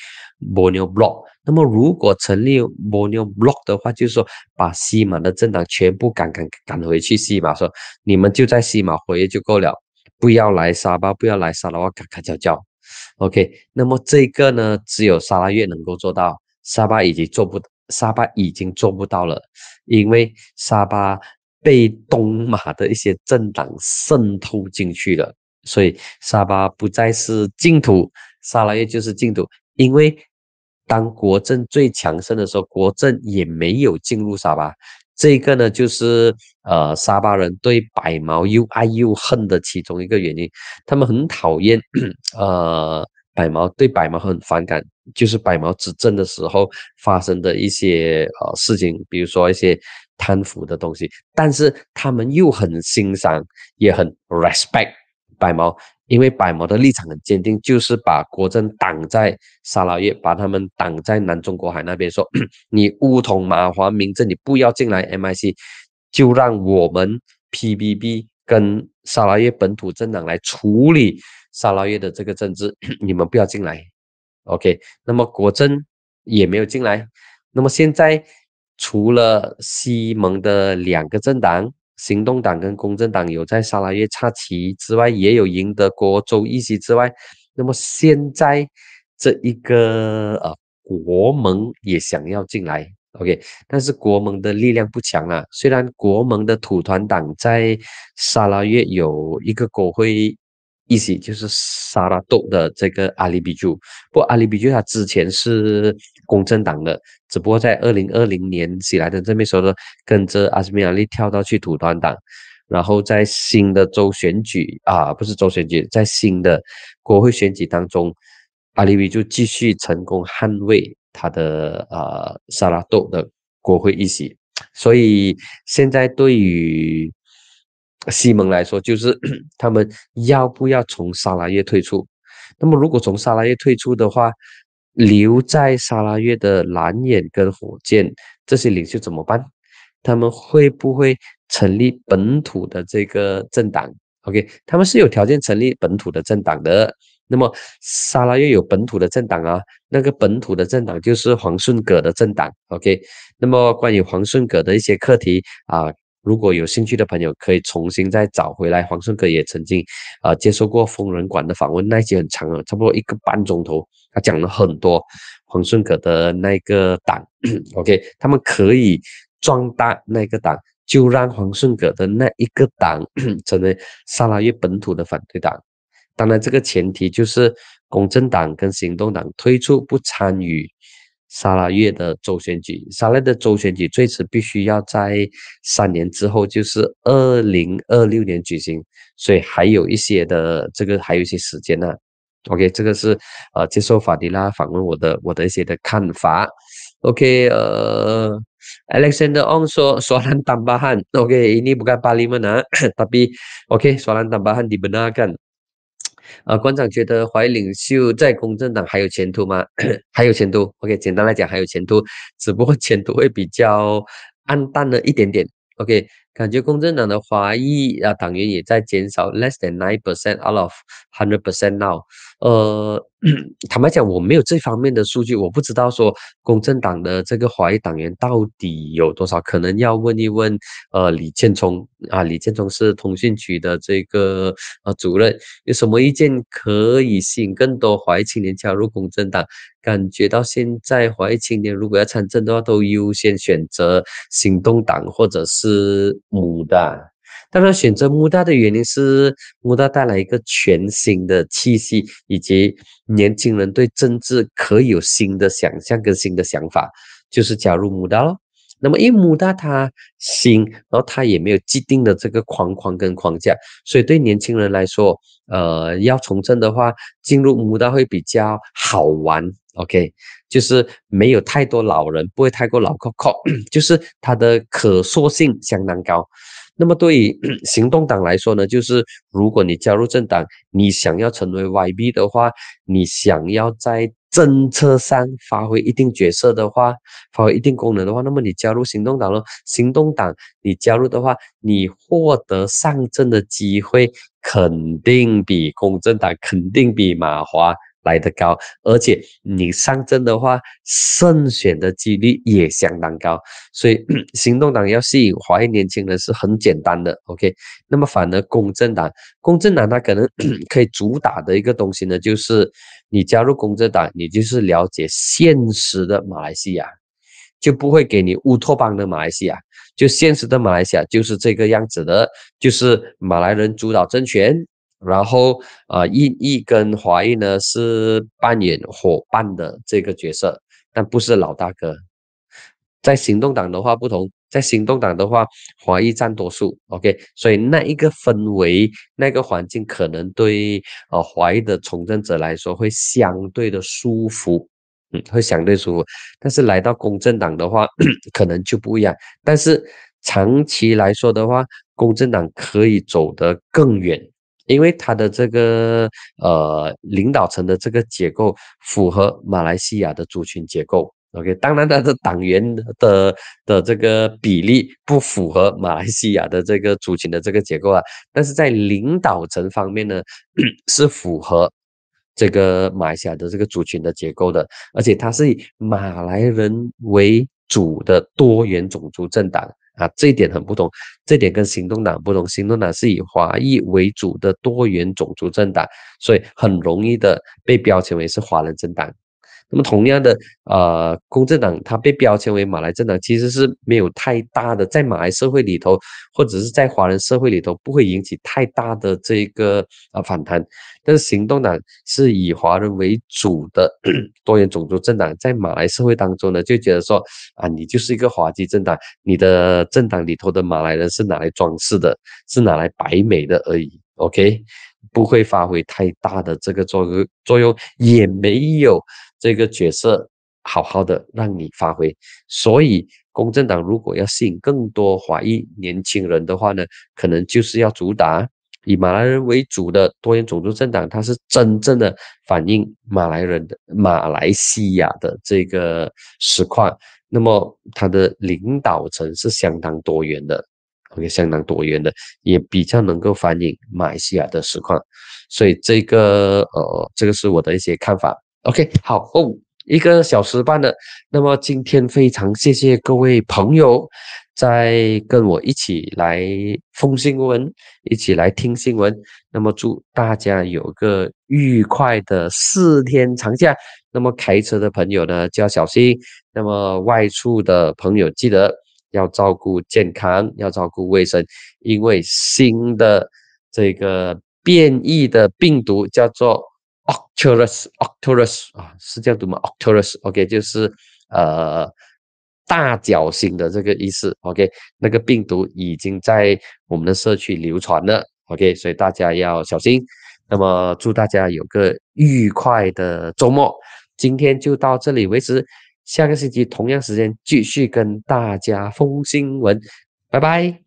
蜗牛 bloc。那么如果成立蜗牛 bloc 的话，就是说把西马的政党全部赶赶赶回去西马，说你们就在西马活跃就够了。不要来沙巴，不要来沙拉哇，咔咔叫叫，OK。那么这个呢，只有沙拉越能够做到，沙巴已经做不，沙巴已经做不到了，因为沙巴被东马的一些政党渗透进去了，所以沙巴不再是净土，沙拉越就是净土。因为当国政最强盛的时候，国政也没有进入沙巴。这个呢，就是呃，沙巴人对白毛又爱又恨的其中一个原因。他们很讨厌，<clears throat> 呃，白毛对白毛很反感，就是白毛执政的时候发生的一些呃事情，比如说一些贪腐的东西。但是他们又很欣赏，也很 respect 白毛。因为百摩的立场很坚定，就是把国政挡在沙拉越，把他们挡在南中国海那边，说 <coughs> 你乌统、马华、民政，你不要进来 MIC，就让我们 PBB 跟沙拉越本土政党来处理沙拉越的这个政治，<coughs> 你们不要进来。OK，那么国政也没有进来。那么现在除了西盟的两个政党。行动党跟公正党有在沙拉越插旗之外，也有赢得国州议席之外，那么现在这一个呃国盟也想要进来，OK，但是国盟的力量不强啊，虽然国盟的土团党在沙拉越有一个国会。意思就是萨拉多的这个阿里比丘。不，阿里比丘他之前是公正党的，只不过在二零二零年起来的这面时候呢，跟着阿斯米亚利跳到去土团党，然后在新的州选举啊，不是州选举，在新的国会选举当中，阿里比就继续成功捍卫他的呃萨拉多的国会议席，所以现在对于。西蒙来说，就是 <clears throat> 他们要不要从沙拉越退出？那么如果从沙拉越退出的话，留在沙拉越的蓝眼跟火箭这些领袖怎么办？他们会不会成立本土的这个政党？OK，他们是有条件成立本土的政党的。那么沙拉越有本土的政党啊，那个本土的政党就是黄顺葛的政党。OK，那么关于黄顺葛的一些课题啊。如果有兴趣的朋友，可以重新再找回来。黄顺革也曾经，呃，接受过疯人馆的访问，那集很长了，差不多一个半钟头，他讲了很多黄顺革的那个党。<clears throat> OK，他们可以壮大那个党，就让黄顺革的那一个党 <clears throat> 成为沙拉越本土的反对党。当然，这个前提就是公正党跟行动党退出不参与。沙拉越的周选举。沙拉的周选举最迟必须要在三年之后，就是二零二六年举行，所以还有一些的这个还有一些时间呢、OK，这个是呃接受法迪拉访问我的我的一些的看法。OK，呃，Alexander On 说，索兰丹巴 <coughs> 汉，OK，ini bukan parlimen 啊，tapi，OK，索兰丹巴汉 dibenarkan。啊，馆长觉得怀领袖在公正党还有前途吗？<coughs> 还有前途。OK，简单来讲还有前途，只不过前途会比较暗淡了一点点。OK。感觉共正党的华裔啊党员也在减少，less than nine percent out of hundred percent now。呃，<coughs> 坦白讲，我没有这方面的数据，我不知道说共正党的这个华裔党员到底有多少，可能要问一问呃李建聪啊，李建聪是通讯局的这个呃主任，有什么意见可以吸引更多华裔青年加入共正党？感觉到现在华裔青年如果要参政的话，都优先选择行动党或者是。母的，当然选择母的的原因是母的带来一个全新的气息，以及年轻人对政治可有新的想象跟新的想法，就是加入母丹咯。那么因为母的它新，然后它也没有既定的这个框框跟框架，所以对年轻人来说，呃，要从政的话，进入母丹会比较好玩。OK，就是没有太多老人，不会太过老。靠，<coughs> 就是它的可塑性相当高。那么对于 <coughs> 行动党来说呢，就是如果你加入政党，你想要成为 YP 的话，你想要在政策上发挥一定角色的话，发挥一定功能的话，那么你加入行动党咯。行动党你加入的话，你获得上阵的机会肯定比公正党，肯定比马华。来的高，而且你上阵的话，胜选的几率也相当高，所以 <clears throat> 行动党要吸引华裔年轻人是很简单的。OK，那么反而公正党，公正党它可能 <clears throat> 可以主打的一个东西呢，就是你加入公正党，你就是了解现实的马来西亚，就不会给你乌托邦的马来西亚，就现实的马来西亚就是这个样子的，就是马来人主导政权。然后，呃，印裔跟华裔呢是扮演伙伴的这个角色，但不是老大哥。在行动党的话不同，在行动党的话，华裔占多数。OK，所以那一个氛围、那个环境，可能对呃华裔的从政者来说会相对的舒服，嗯，会相对舒服。但是来到公正党的话，可能就不一样。但是长期来说的话，公正党可以走得更远。因为他的这个呃领导层的这个结构符合马来西亚的族群结构，OK？当然，他的党员的的这个比例不符合马来西亚的这个族群的这个结构啊，但是在领导层方面呢，是符合这个马来西亚的这个族群的结构的，而且它是以马来人为主的多元种族政党。啊，这一点很不同，这点跟行动党不同。行动党是以华裔为主的多元种族政党，所以很容易的被标签为是华人政党。那么，同样的，呃，公正党它被标签为马来政党，其实是没有太大的，在马来社会里头，或者是在华人社会里头，不会引起太大的这个呃反弹。但是，行动党是以华人为主的多元种族政党，在马来社会当中呢，就觉得说啊，你就是一个滑稽政党，你的政党里头的马来人是拿来装饰的，是拿来摆美的而已。OK，不会发挥太大的这个作用作用，也没有。这个角色好好的让你发挥。所以，公正党如果要吸引更多华裔年轻人的话呢，可能就是要主打以马来人为主的多元种族政党。它是真正的反映马来人的马来西亚的这个实况。那么，它的领导层是相当多元的，OK，相当多元的，也比较能够反映马来西亚的实况。所以，这个呃，这个是我的一些看法。OK，好哦，一个小时半了。那么今天非常谢谢各位朋友，在跟我一起来封新闻，一起来听新闻。那么祝大家有个愉快的四天长假。那么开车的朋友呢，就要小心。那么外出的朋友记得要照顾健康，要照顾卫生，因为新的这个变异的病毒叫做。o c t o r u s o c t o r u s 啊，是这样读吗 o c t o r u s o k 就是呃大脚星的这个意思。OK，那个病毒已经在我们的社区流传了。OK，所以大家要小心。那么祝大家有个愉快的周末。今天就到这里为止，下个星期同样时间继续跟大家封新闻。拜拜。